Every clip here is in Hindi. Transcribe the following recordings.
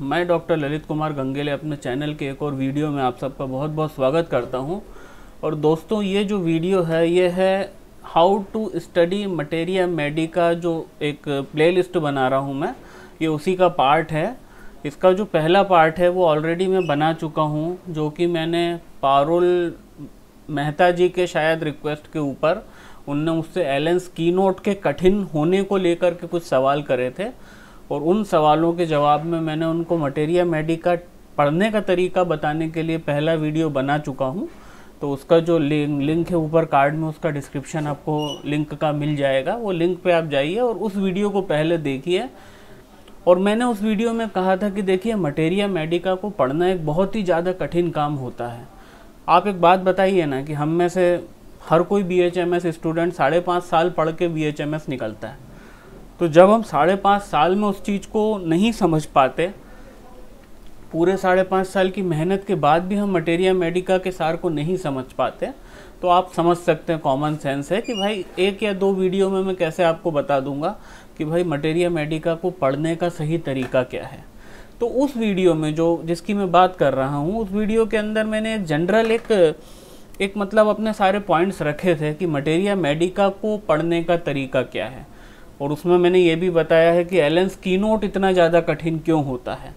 मैं डॉक्टर ललित कुमार गंगेले अपने चैनल के एक और वीडियो में आप सबका बहुत बहुत स्वागत करता हूं और दोस्तों ये जो वीडियो है ये है how to study materia medica जो एक प्लेलिस्ट बना रहा हूं मैं ये उसी का पार्ट है इसका जो पहला पार्ट है वो ऑलरेडी मैं बना चुका हूँ जो कि मैंने पारुल मेहता जी के शायद रिक्वेस्ट के ऊपर उनने मुझसे एलेंस की नोट के कठिन होने को लेकर के कुछ सवाल करे थे और उन सवालों के जवाब में मैंने उनको मटेरिया मेडिका पढ़ने का तरीका बताने के लिए पहला वीडियो बना चुका हूँ तो उसका जो लिंक लिंक है ऊपर कार्ड में उसका डिस्क्रिप्शन आपको लिंक का मिल जाएगा वो लिंक पे आप जाइए और उस वीडियो को पहले देखिए और मैंने उस वीडियो में कहा था कि देखिए मटेरिया मेडिका को पढ़ना एक बहुत ही ज़्यादा कठिन काम होता है आप एक बात बताइए ना कि हम में से हर कोई बी स्टूडेंट साढ़े पाँच साल पढ़ के बी निकलता है तो जब हम साढ़े पाँच साल में उस चीज़ को नहीं समझ पाते पूरे साढ़े पाँच साल की मेहनत के बाद भी हम मटेरिया मेडिका के सार को नहीं समझ पाते तो आप समझ सकते हैं कॉमन सेंस है कि भाई एक या दो वीडियो में मैं कैसे आपको बता दूंगा कि भाई मटेरिया मेडिका को पढ़ने का सही तरीका क्या है तो उस वीडियो में जो जिसकी मैं बात कर रहा हूँ उस वीडियो के अंदर मैंने जनरल एक एक मतलब अपने सारे पॉइंट्स रखे थे कि मटेरिया मेडिका को पढ़ने का तरीका क्या है और उसमें मैंने ये भी बताया है कि एलेंस की नोट इतना ज़्यादा कठिन क्यों होता है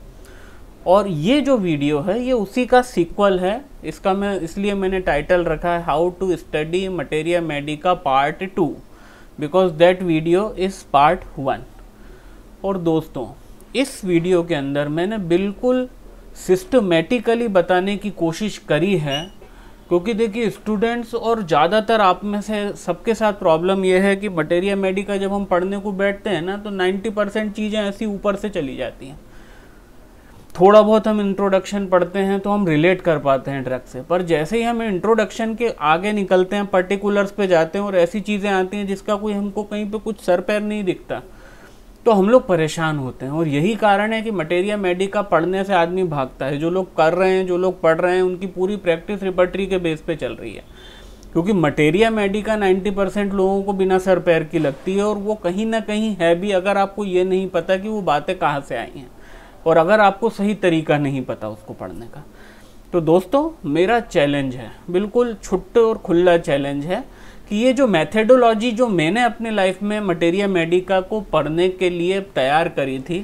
और ये जो वीडियो है ये उसी का सीक्वल है इसका मैं इसलिए मैंने टाइटल रखा है how to study materia medica part two because that video is part one और दोस्तों इस वीडियो के अंदर मैंने बिल्कुल सिस्टमेटिकली बताने की कोशिश करी है क्योंकि देखिए स्टूडेंट्स और ज़्यादातर आप में से सबके साथ प्रॉब्लम यह है कि मटेरिया मेडिका जब हम पढ़ने को बैठते हैं ना तो 90 परसेंट चीज़ें ऐसी ऊपर से चली जाती हैं थोड़ा बहुत हम इंट्रोडक्शन पढ़ते हैं तो हम रिलेट कर पाते हैं ड्रग से पर जैसे ही हम इंट्रोडक्शन के आगे निकलते हैं पर्टिकुलर्स पे जाते हैं और ऐसी चीज़ें आती हैं जिसका कोई हमको कहीं पे कुछ सर पैर नहीं दिखता तो हम लोग परेशान होते हैं और यही कारण है कि मटेरिया मेडिका पढ़ने से आदमी भागता है जो लोग कर रहे हैं जो लोग पढ़ रहे हैं उनकी पूरी प्रैक्टिस रिपर्टरी के बेस पे चल रही है क्योंकि मटेरिया मेडिका 90 परसेंट लोगों को बिना सर पैर की लगती है और वो कहीं ना कहीं है भी अगर आपको ये नहीं पता कि वो बातें कहाँ से आई हैं और अगर आपको सही तरीका नहीं पता उसको पढ़ने का तो दोस्तों मेरा चैलेंज है बिल्कुल छुट्टे और खुला चैलेंज है कि ये जो मैथडोलॉजी जो मैंने अपने लाइफ में मटेरिया मेडिका को पढ़ने के लिए तैयार करी थी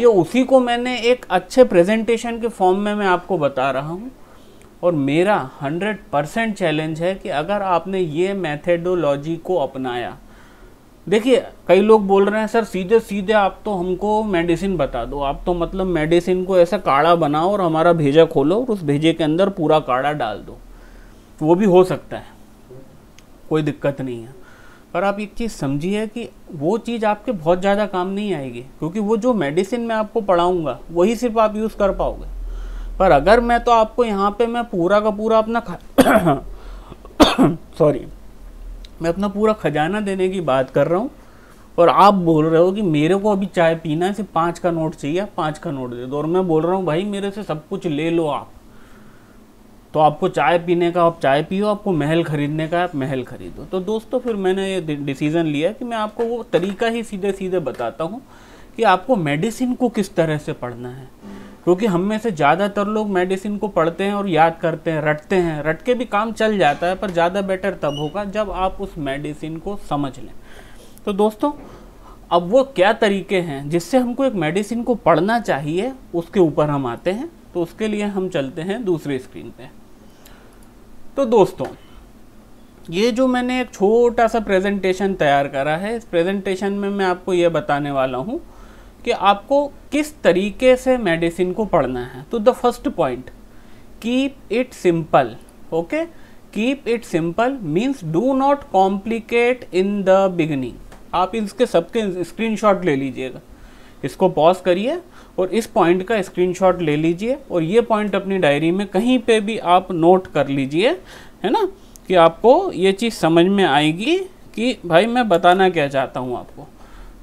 ये उसी को मैंने एक अच्छे प्रेजेंटेशन के फॉर्म में मैं आपको बता रहा हूँ और मेरा 100 परसेंट चैलेंज है कि अगर आपने ये मैथडोलॉजी को अपनाया देखिए कई लोग बोल रहे हैं सर सीधे सीधे आप तो हमको मेडिसिन बता दो आप तो मतलब मेडिसिन को ऐसा काढ़ा बनाओ और हमारा भेजा खोलो और उस भेजे के अंदर पूरा काढ़ा डाल दो वो भी हो सकता है कोई दिक्कत नहीं है पर आप एक चीज़ समझिए कि वो चीज़ आपके बहुत ज़्यादा काम नहीं आएगी क्योंकि वो जो मेडिसिन मैं आपको पढ़ाऊँगा वही सिर्फ आप यूज़ कर पाओगे पर अगर मैं तो आपको यहाँ पे मैं पूरा का पूरा अपना सॉरी मैं अपना पूरा खजाना देने की बात कर रहा हूँ और आप बोल रहे हो कि मेरे को अभी चाय पीना है सिर्फ पाँच का नोट चाहिए पाँच का नोट दे दो और मैं बोल रहा हूँ भाई मेरे से सब कुछ ले लो आप तो आपको चाय पीने का आप चाय पियो आपको महल खरीदने का आप महल खरीदो तो दोस्तों फिर मैंने ये डिसीज़न लिया कि मैं आपको वो तरीका ही सीधे सीधे बताता हूँ कि आपको मेडिसिन को किस तरह से पढ़ना है क्योंकि हम में से ज़्यादातर लोग मेडिसिन को पढ़ते हैं और याद करते हैं रटते हैं रट के भी काम चल जाता है पर ज़्यादा बेटर तब होगा जब आप उस मेडिसिन को समझ लें तो दोस्तों अब वो क्या तरीके हैं जिससे हमको एक मेडिसिन को पढ़ना चाहिए उसके ऊपर हम आते हैं तो उसके लिए हम चलते हैं दूसरी स्क्रीन पर तो दोस्तों ये जो मैंने एक छोटा सा प्रेजेंटेशन तैयार करा है इस प्रेजेंटेशन में मैं आपको ये बताने वाला हूँ कि आपको किस तरीके से मेडिसिन को पढ़ना है तो the first point keep it simple okay keep it simple means do not complicate in the beginning आप इसके सबके स्क्रीनशॉट ले लीजिएगा इसको पॉज करिए और इस पॉइंट का स्क्रीनशॉट ले लीजिए और ये पॉइंट अपनी डायरी में कहीं पे भी आप नोट कर लीजिए है ना कि आपको ये चीज़ समझ में आएगी कि भाई मैं बताना क्या चाहता हूँ आपको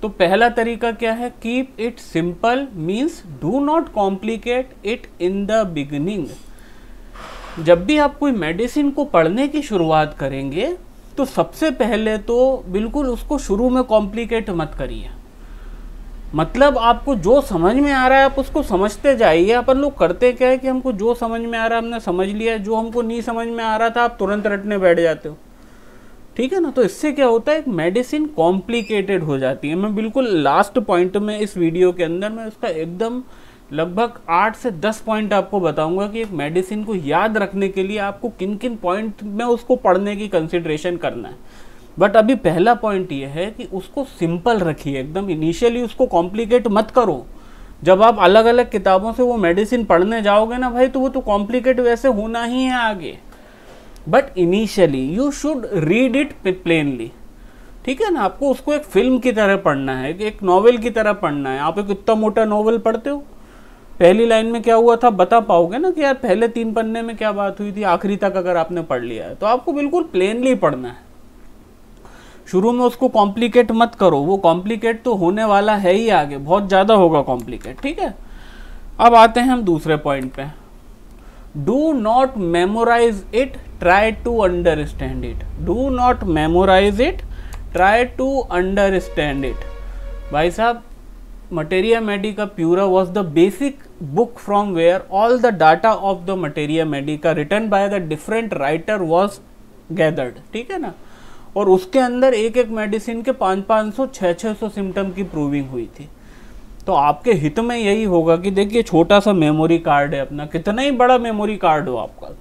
तो पहला तरीका क्या है keep it simple means do not complicate it in the beginning जब भी आप कोई मेडिसिन को पढ़ने की शुरुआत करेंगे तो सबसे पहले तो बिल्कुल उसको शुरू में कॉम्प्लिकेट मत करिए मतलब आपको जो समझ में आ रहा है आप उसको समझते जाइए अपन लोग करते क्या है कि हमको जो समझ में आ रहा है हमने समझ लिया जो हमको नहीं समझ में आ रहा था आप तुरंत रटने बैठ जाते हो ठीक है ना तो इससे क्या होता है मेडिसिन कॉम्प्लिकेटेड हो जाती है मैं बिल्कुल लास्ट पॉइंट में इस वीडियो के अंदर मैं उसका एकदम लगभग आठ से दस पॉइंट आपको बताऊंगा कि एक मेडिसिन को याद रखने के लिए आपको किन किन पॉइंट में उसको पढ़ने की कंसिड्रेशन करना है बट अभी पहला पॉइंट ये है कि उसको सिंपल रखिए एकदम इनिशियली उसको कॉम्प्लिकेट मत करो जब आप अलग अलग किताबों से वो मेडिसिन पढ़ने जाओगे ना भाई तो वो तो कॉम्प्लिकेट वैसे होना ही है आगे but initially you should read it plainly ठीक है ना आपको उसको एक फिल्म की तरह पढ़ना है एक नॉवेल की तरह पढ़ना है आप एक इतना मोटा नॉवेल पढ़ते हो पहली लाइन में क्या हुआ था बता पाओगे ना कि यार पहले तीन पन्ने में क्या बात हुई थी आखिरी तक अगर आपने पढ़ लिया है तो आपको बिल्कुल प्लेनली पढ़ना है शुरू में उसको कॉम्प्लिकेट मत करो वो कॉम्प्लिकेट तो होने वाला है ही आगे बहुत ज़्यादा होगा कॉम्प्लिकेट ठीक है अब आते हैं हम दूसरे पॉइंट पे do not memorize it try to understand it do not memorize it try to understand it भाई साहब materia medica pura was the basic book from where all the data of the materia medica written by the different writer was gathered ठीक है ना और उसके अंदर एक एक मेडिसिन के पाँच पाँच सौ छः छः सौ सिम्टम की प्रूविंग हुई थी तो आपके हित में यही होगा कि देखिए छोटा सा मेमोरी कार्ड है अपना कितना ही बड़ा मेमोरी कार्ड हो आपका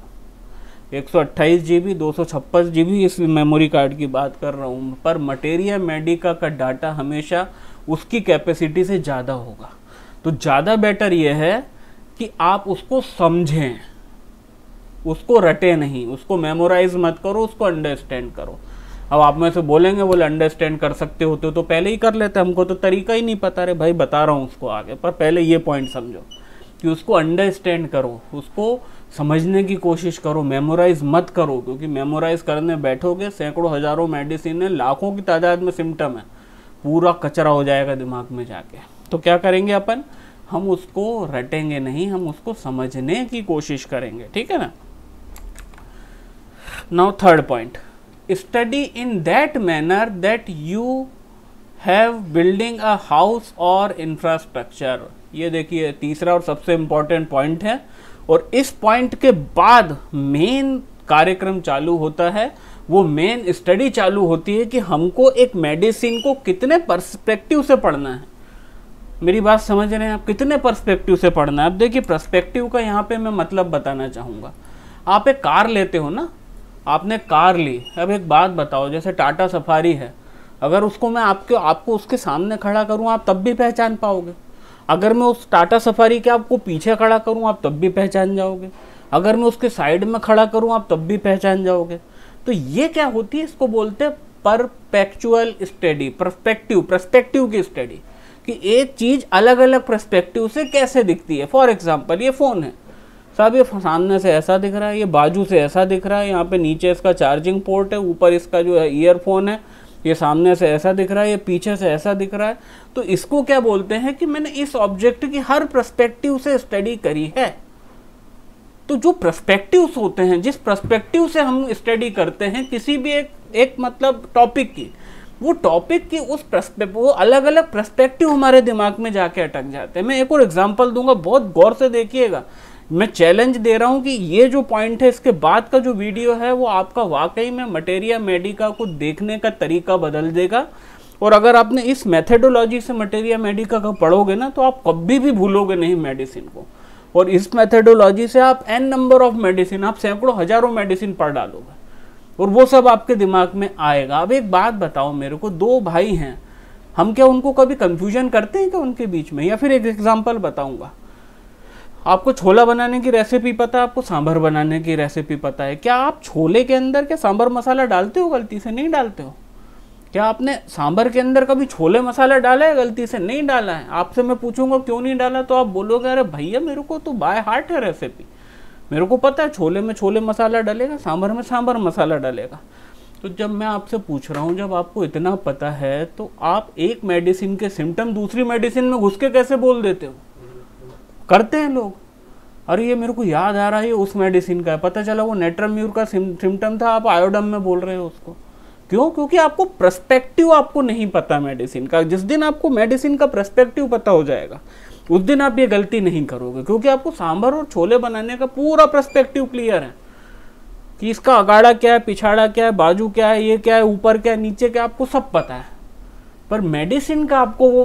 एक सौ अट्ठाईस जी बी दो सौ छप्पन जी बी इस मेमोरी कार्ड की बात कर रहा हूँ पर मटेरिया मेडिका का डाटा हमेशा उसकी कैपेसिटी से ज़्यादा होगा तो ज़्यादा बेटर यह है कि आप उसको समझें उसको रटे नहीं उसको मेमोराइज मत करो उसको अंडरस्टैंड करो अब आप में से बोलेंगे बोले अंडरस्टैंड कर सकते होते हो तो पहले ही कर लेते हमको तो तरीका ही नहीं पता रे भाई बता रहा हूँ उसको आगे पर पहले ये पॉइंट समझो कि उसको अंडरस्टैंड करो उसको समझने की कोशिश करो मेमोराइज मत करो क्योंकि मेमोराइज करने बैठोगे सैकड़ों हज़ारों मेडिसिन है लाखों की तादाद में सिम्टम है पूरा कचरा हो जाएगा दिमाग में जाके तो क्या करेंगे अपन हम उसको रटेंगे नहीं हम उसको समझने की कोशिश करेंगे ठीक है ना now third point study in that manner that you have building a house or infrastructure ये देखिए तीसरा और सबसे इम्पोर्टेंट पॉइंट है और इस पॉइंट के बाद मेन कार्यक्रम चालू होता है वो मेन स्टडी चालू होती है कि हमको एक मेडिसिन को कितने पर्सपेक्टिव से पढ़ना है मेरी बात समझ रहे हैं आप कितने पर्सपेक्टिव से पढ़ना है आप देखिए पर्सपेक्टिव का यहाँ पे मैं मतलब बताना चाहूँगा आप एक कार लेते हो ना आपने कार ली अब एक बात बताओ जैसे टाटा सफारी है अगर उसको मैं आपके आपको उसके सामने खड़ा करूँ आप तब भी पहचान पाओगे अगर मैं उस टाटा सफारी के आपको पीछे खड़ा करूँ आप तब भी पहचान जाओगे अगर मैं उसके साइड में खड़ा करूँ आप तब भी पहचान जाओगे तो ये क्या होती है इसको बोलते हैं परपेक्चुअल स्टडी परस्पेक्टिव परस्पेक्टिव की स्टडी कि एक चीज़ अलग अलग परस्पेक्टिव से कैसे दिखती है फॉर एग्जाम्पल ये फ़ोन है साहब ये सामने से ऐसा दिख रहा है ये बाजू से ऐसा दिख रहा है यहाँ पे नीचे इसका चार्जिंग पोर्ट है ऊपर इसका जो है ईयरफोन है ये सामने से ऐसा दिख रहा है ये पीछे से ऐसा दिख रहा है तो इसको क्या बोलते हैं कि मैंने इस ऑब्जेक्ट की हर प्रस्पेक्टिव से स्टडी करी है तो जो प्रस्पेक्टिव होते हैं जिस प्रस्पेक्टिव से हम स्टडी करते हैं किसी भी एक एक मतलब टॉपिक की वो टॉपिक की उस वो अलग अलग प्रस्पेक्टिव हमारे दिमाग में जाके अटक जाते हैं मैं एक और एग्जांपल दूंगा बहुत गौर से देखिएगा मैं चैलेंज दे रहा हूँ कि ये जो पॉइंट है इसके बाद का जो वीडियो है वो आपका वाकई में मटेरिया मेडिका को देखने का तरीका बदल देगा और अगर आपने इस मेथडोलॉजी से मटेरिया मेडिका का पढ़ोगे ना तो आप कभी भी भूलोगे नहीं मेडिसिन को और इस मेथडोलॉजी से आप एन नंबर ऑफ मेडिसिन आप सैकड़ों हजारों मेडिसिन पढ़ डालोगे और वो सब आपके दिमाग में आएगा अब एक बात बताओ मेरे को दो भाई हैं हम क्या उनको कभी कंफ्यूजन करते हैं क्या उनके बीच में या फिर एक एग्जाम्पल बताऊंगा आपको छोला बनाने की रेसिपी पता है आपको सांभर बनाने की रेसिपी पता है क्या आप छोले के अंदर क्या सांभर मसाला डालते हो गलती से नहीं डालते हो क्या आपने सांभर के अंदर कभी छोले मसाला डाला है गलती से नहीं डाला है आपसे मैं पूछूंगा क्यों नहीं डाला तो आप बोलोगे अरे भैया मेरे को तो बाय हार्ट है रेसिपी मेरे को पता है छोले में छोले मसाला डालेगा सांभर में सांभर मसाला डालेगा तो जब मैं आपसे पूछ रहा हूँ जब आपको इतना पता है तो आप एक मेडिसिन के सिम्टम दूसरी मेडिसिन में घुस के कैसे बोल देते हो करते हैं लोग अरे ये मेरे को याद आ रहा है उस मेडिसिन का है पता चला वो नेट्रम्यूर का सिम्टम था आप आयोडम में बोल रहे हो उसको क्यों क्योंकि आपको प्रस्पेक्टिव आपको नहीं पता मेडिसिन का जिस दिन आपको मेडिसिन का प्रस्पेक्टिव पता हो जाएगा उस दिन आप ये गलती नहीं करोगे क्योंकि आपको सांभर और छोले बनाने का पूरा प्रस्पेक्टिव क्लियर है कि इसका अगाड़ा क्या है पिछाड़ा क्या है बाजू क्या है ये क्या है ऊपर क्या है नीचे क्या आपको सब पता है पर मेडिसिन का आपको वो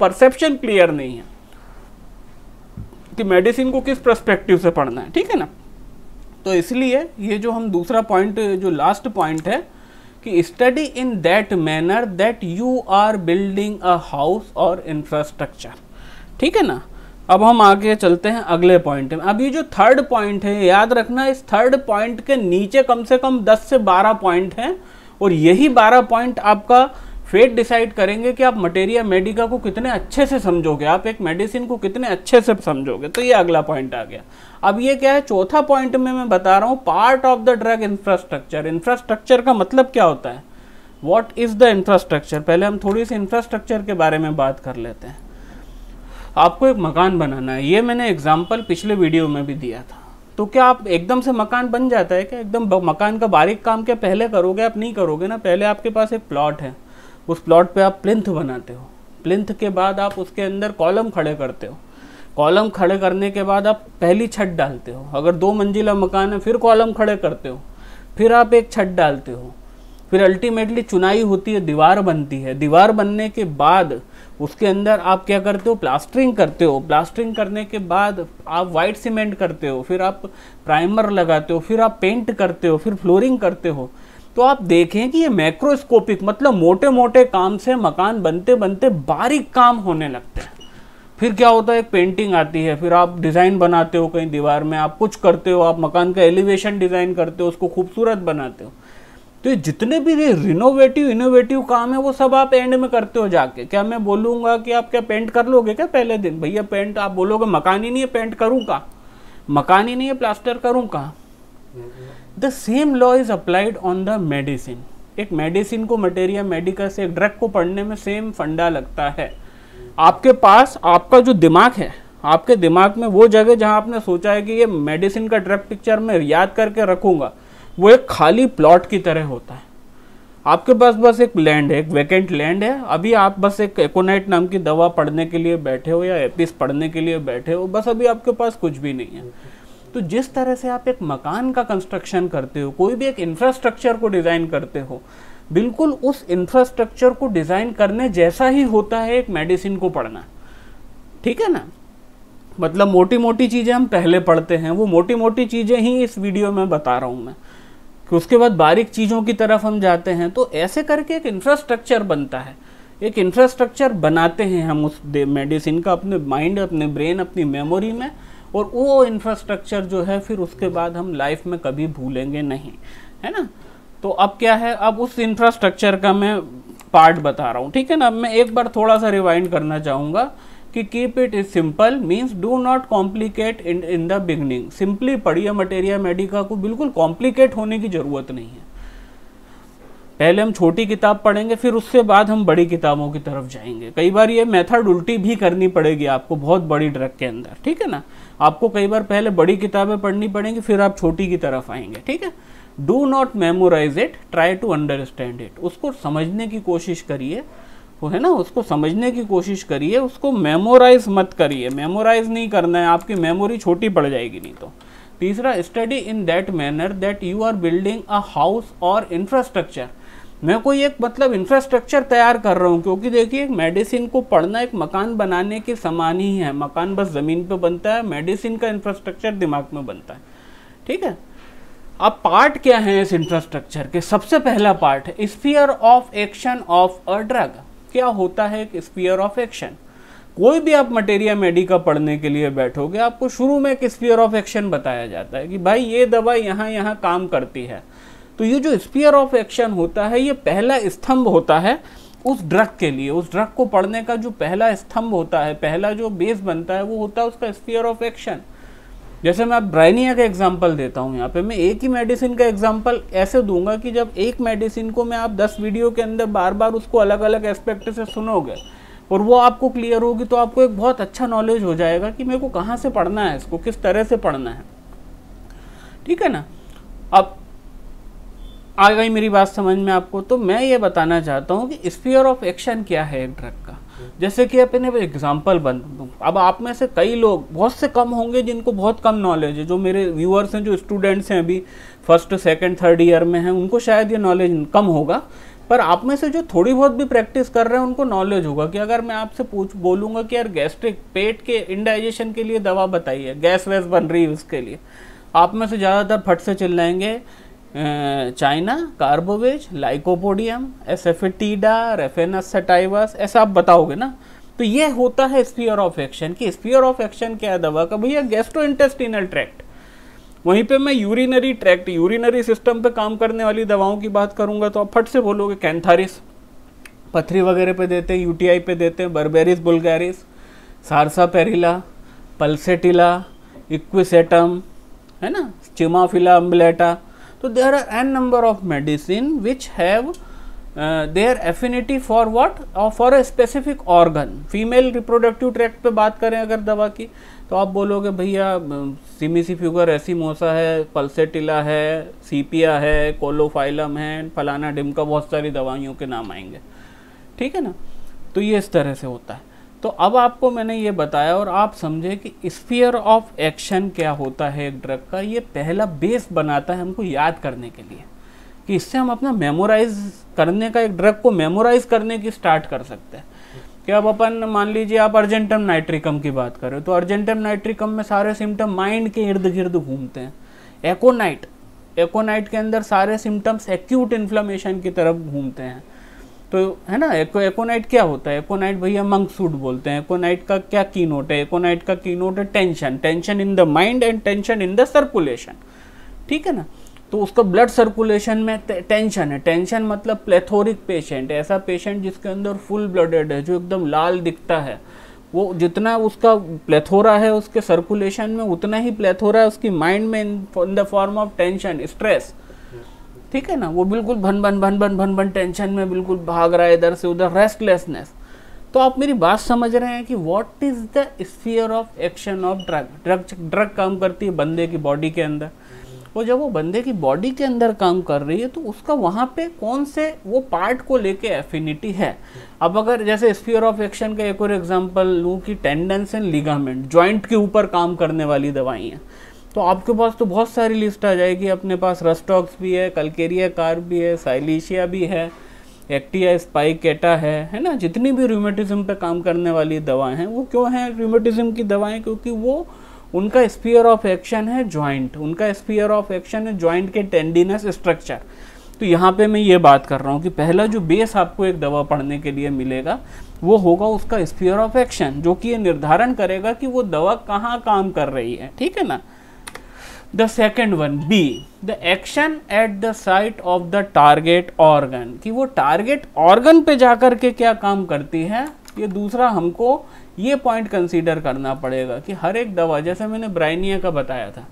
परसेप्शन क्लियर नहीं है कि मेडिसिन को किस प्रस्पेक्टिव से पढ़ना है ठीक है ना तो इसलिए ये जो हम दूसरा पॉइंट जो लास्ट पॉइंट है कि study in that manner that you are building a house और इंफ्रास्ट्रक्चर ठीक है ना अब हम आगे चलते हैं अगले पॉइंट में अब ये जो थर्ड पॉइंट है याद रखना इस थर्ड पॉइंट के नीचे कम से कम 10 से 12 पॉइंट हैं और यही 12 पॉइंट आपका फेट डिसाइड करेंगे कि आप मटेरिया मेडिका को कितने अच्छे से समझोगे आप एक मेडिसिन को कितने अच्छे से समझोगे तो ये अगला पॉइंट आ गया अब ये क्या है चौथा पॉइंट में मैं बता रहा हूँ part of the drug infrastructure infrastructure का मतलब क्या होता है वॉट इज़ द इंफ्रास्ट्रक्चर पहले हम थोड़ी सी इंफ्रास्ट्रक्चर के बारे में बात कर लेते हैं आपको एक मकान बनाना है ये मैंने एग्जाम्पल पिछले वीडियो में भी दिया था तो क्या आप एकदम से मकान बन जाता है क्या एकदम मकान का बारीक काम क्या पहले करोगे आप नहीं करोगे ना पहले आपके पास एक प्लॉट है उस प्लॉट पे आप प्लिंथ बनाते हो प्लिंथ के बाद आप उसके अंदर कॉलम खड़े करते हो कॉलम खड़े करने के बाद आप पहली छत डालते हो अगर दो मंजिला मकान है फिर कॉलम खड़े करते हो फिर आप एक छत डालते हो फिर अल्टीमेटली चुनाई होती है दीवार बनती है दीवार बनने के बाद उसके अंदर आप क्या करते हो प्लास्टरिंग करते हो प्लास्टरिंग करने के बाद आप वाइट सीमेंट करते हो फिर आप प्राइमर लगाते हो फिर आप पेंट करते हो फिर फ्लोरिंग करते हो तो आप देखें कि ये मैक्रोस्कोपिक मतलब मोटे मोटे काम से मकान बनते बनते बारीक काम होने लगते हैं फिर क्या होता है एक पेंटिंग आती है फिर आप डिज़ाइन बनाते हो कहीं दीवार में आप कुछ करते हो आप मकान का एलिवेशन डिज़ाइन करते हो उसको खूबसूरत बनाते हो तो ये जितने भी ये रिनोवेटिव इनोवेटिव काम है वो सब आप एंड में करते हो जाके क्या मैं बोलूँगा कि आप क्या पेंट कर लोगे क्या पहले दिन भैया पेंट आप बोलोगे मकान ही नहीं है पेंट करूँ का मकान ही नहीं है प्लास्टर करूँ का the same law is applied on the medicine एक मेडिसिन को मटेरिया मेडिकल से एक ड्रग को पढ़ने में सेम फंडा लगता है आपके पास आपका जो दिमाग है आपके दिमाग में वो जगह जहां आपने सोचा है कि ये मेडिसिन का ड्रग पिक्चर में याद करके रखूंगा वो एक खाली प्लॉट की तरह होता है आपके पास बस एक लैंड है एक वैकेंट लैंड है अभी आप बस एक एकोनाइट नाम की दवा पढ़ने के लिए बैठे हो या एपिस पढ़ने के लिए बैठे हो बस अभी आपके पास कुछ भी नहीं है तो जिस तरह से आप एक मकान का कंस्ट्रक्शन करते हो कोई भी एक इंफ्रास्ट्रक्चर को डिज़ाइन करते हो बिल्कुल उस इंफ्रास्ट्रक्चर को डिज़ाइन करने जैसा ही होता है एक मेडिसिन को पढ़ना ठीक है ना मतलब मोटी मोटी चीज़ें हम पहले पढ़ते हैं वो मोटी मोटी चीज़ें ही इस वीडियो में बता रहा हूँ मैं कि उसके बाद बारीक चीज़ों की तरफ हम जाते हैं तो ऐसे करके एक इंफ्रास्ट्रक्चर बनता है एक इंफ्रास्ट्रक्चर बनाते हैं हम उस मेडिसिन का अपने माइंड अपने ब्रेन अपनी मेमोरी में और वो इंफ्रास्ट्रक्चर जो है फिर उसके बाद हम लाइफ में कभी भूलेंगे नहीं है ना तो अब क्या है अब उस इंफ्रास्ट्रक्चर का मैं पार्ट बता रहा हूँ ठीक है ना अब मैं एक बार थोड़ा सा रिवाइंड करना चाहूँगा कि keep it is simple means do not complicate in in the beginning simply पढ़िए मटेरिया मेडिका को बिल्कुल कॉम्प्लिकेट होने की ज़रूरत नहीं है पहले हम छोटी किताब पढ़ेंगे फिर उससे बाद हम बड़ी किताबों की तरफ जाएंगे कई बार ये मेथड उल्टी भी करनी पड़ेगी आपको बहुत बड़ी ड्रग के अंदर ठीक है ना आपको कई बार पहले बड़ी किताबें पढ़नी पड़ेंगी फिर आप छोटी की तरफ आएंगे ठीक है do not memorize it try to understand it उसको समझने की कोशिश करिए वो है ना उसको समझने की कोशिश करिए उसको मेमोराइज मत करिए मेमोराइज नहीं करना है आपकी मेमोरी छोटी पड़ जाएगी नहीं तो तीसरा study in that manner that you are building a house और इंफ्रास्ट्रक्चर मैं कोई एक मतलब इंफ्रास्ट्रक्चर तैयार कर रहा हूँ क्योंकि देखिए मेडिसिन को पढ़ना एक मकान बनाने के समान ही है मकान बस ज़मीन पे बनता है मेडिसिन का इंफ्रास्ट्रक्चर दिमाग में बनता है ठीक है अब पार्ट क्या है इस इंफ्रास्ट्रक्चर के सबसे पहला पार्ट है sphere of action of a drug क्या होता है एक स्पीयर ऑफ एक्शन कोई भी आप मटेरिया मेडिका पढ़ने के लिए बैठोगे आपको शुरू में एक स्पीयर ऑफ एक्शन बताया जाता है कि भाई ये दवा यहाँ यहाँ काम करती है तो ये जो स्पीयर ऑफ एक्शन होता है ये पहला स्तंभ होता है उस ड्रग के लिए उस ड्रग को पढ़ने का जो पहला स्तंभ होता है पहला जो बेस बनता है वो होता है उसका स्पीयर ऑफ एक्शन जैसे मैं आप ब्राइनिया का एग्जाम्पल देता हूँ यहाँ पे मैं एक ही मेडिसिन का एग्जाम्पल ऐसे दूंगा कि जब एक मेडिसिन को मैं आप 10 वीडियो के अंदर बार बार उसको अलग अलग एस्पेक्ट से सुनोगे और वो आपको क्लियर होगी तो आपको एक बहुत अच्छा नॉलेज हो जाएगा कि मेरे को कहाँ से पढ़ना है इसको किस तरह से पढ़ना है ठीक है ना अब आ गई मेरी बात समझ में आपको तो मैं ये बताना चाहता हूँ कि स्पीयर ऑफ एक्शन क्या है एक ड्रग का जैसे कि अपने एग्जाम्पल बन अब आप में से कई लोग बहुत से कम होंगे जिनको बहुत कम नॉलेज है जो मेरे व्यूअर्स हैं जो स्टूडेंट्स हैं अभी फर्स्ट सेकेंड थर्ड ईयर में हैं उनको शायद ये नॉलेज कम होगा पर आप में से जो थोड़ी बहुत भी प्रैक्टिस कर रहे हैं उनको नॉलेज होगा कि अगर मैं आपसे पूछ बोलूँगा कि यार गैस्ट्रिक पेट के इंडाइजेशन के लिए दवा बताइए गैस वैस बन रही है उसके लिए आप में से ज़्यादातर फट से चिल्लाएंगे china carbo veg lycopodium asafoetida raphanus sativus ऐसा आप बताओगे ना तो ये होता है स्पीयर ऑफ एक्शन कि स्पीयर ऑफ एक्शन क्या है दवा का भैया गैस्ट्रो इंटेस्टिनल ट्रैक्ट वहीं पे मैं यूरिनरी ट्रैक्ट यूरिनरी सिस्टम पे काम करने वाली दवाओं की बात करूंगा तो आप फट से बोलोगे कैंथारिस पथरी वगैरह पे देते हैं यूटीआई पे देते हैं Berberis vulgaris Sarsaparilla Pulsatilla Equisetum है ना चिमाफिला अम्बलेटा तो there are an number of medicine which have they are affinity for what for a specific organ female reproductive tract पर बात करें अगर दवा की तो आप बोलोगे भैया सीमीसी फ्यूगर ऐसी मोसा है पल्सेटिला है सीपिया है कोलोफाइलम है फलाना डिमका बहुत सारी दवाइयों के नाम आएंगे ठीक है ना तो ये इस तरह से होता है तो अब आपको मैंने ये बताया और आप समझे कि स्फीयर ऑफ एक्शन क्या होता है एक ड्रग का ये पहला बेस बनाता है हमको याद करने के लिए कि इससे हम अपना मेमोराइज करने का एक ड्रग को मेमोराइज करने की स्टार्ट कर सकते हैं कि अब अपन मान लीजिए आप अर्जेंटम नाइट्रिकम की बात करें तो अर्जेंटम नाइट्रिकम में सारे सिम्टम माइंड के इर्द गिर्द घूमते हैं एकोनाइट एकोनाइट के अंदर सारे सिम्टम्स एक्यूट इन्फ्लामेशन की तरफ घूमते हैं तो है ना एको एकोनाइट क्या होता है एकोनाइट भैया मंग सूट बोलते हैं एकोनाइट का क्या की नोट है एकोनाइट का की नोट है tension tension in the mind and tension in the circulation ठीक है ना तो उसका ब्लड सर्कुलेशन में टेंशन है टेंशन मतलब प्लेथोरिक पेशेंट ऐसा पेशेंट जिसके अंदर फुल ब्लडेड है जो एकदम लाल दिखता है वो जितना उसका प्लेथोरा है उसके सर्कुलेशन में उतना ही प्लेथोरा है उसकी माइंड में in the form of tension stress ठीक है ना वो बिल्कुल भन भन भन भन भन भन टेंशन में बिल्कुल भाग रहा है इधर से उधर रेस्टलेसनेस तो आप मेरी बात समझ रहे हैं कि what is the sphere of action of drug drug drug काम करती है बंदे की बॉडी के अंदर वो जब वो बंदे की बॉडी के अंदर काम कर रही है तो उसका वहाँ पे कौन से वो पार्ट को लेके एफिनिटी है अब अगर जैसे स्फीयर ऑफ एक्शन का एक और एग्जांपल लूँ कि टेंडेंस एंड लिगामेंट जॉइंट के ऊपर काम करने वाली दवाइयाँ तो आपके पास तो बहुत सारी लिस्ट आ जाएगी अपने पास रस्टॉक्स भी है कलकेरिया कार भी है साइलिशिया भी है एक्टिया स्पाइकेटा है है ना जितनी भी रूमेटिज़म पे काम करने वाली दवाएं हैं वो क्यों हैं रूमेटिज़म की दवाएं क्योंकि वो उनका स्पीयर ऑफ एक्शन है जॉइंट उनका स्पीयर ऑफ एक्शन है जॉइंट के टेंडिनस स्ट्रक्चर तो यहाँ पे मैं ये बात कर रहा हूँ कि पहला जो बेस आपको एक दवा पढ़ने के लिए मिलेगा वो होगा उसका स्पीयर ऑफ एक्शन जो कि ये निर्धारण करेगा कि वो दवा कहाँ काम कर रही है ठीक है ना the second one be the action at the site of the target organ कि वो टारगेट ऑर्गन पे जा कर के क्या काम करती है ये दूसरा हमको ये पॉइंट कंसीडर करना पड़ेगा कि हर एक दवा जैसे मैंने ब्राइनिया का बताया था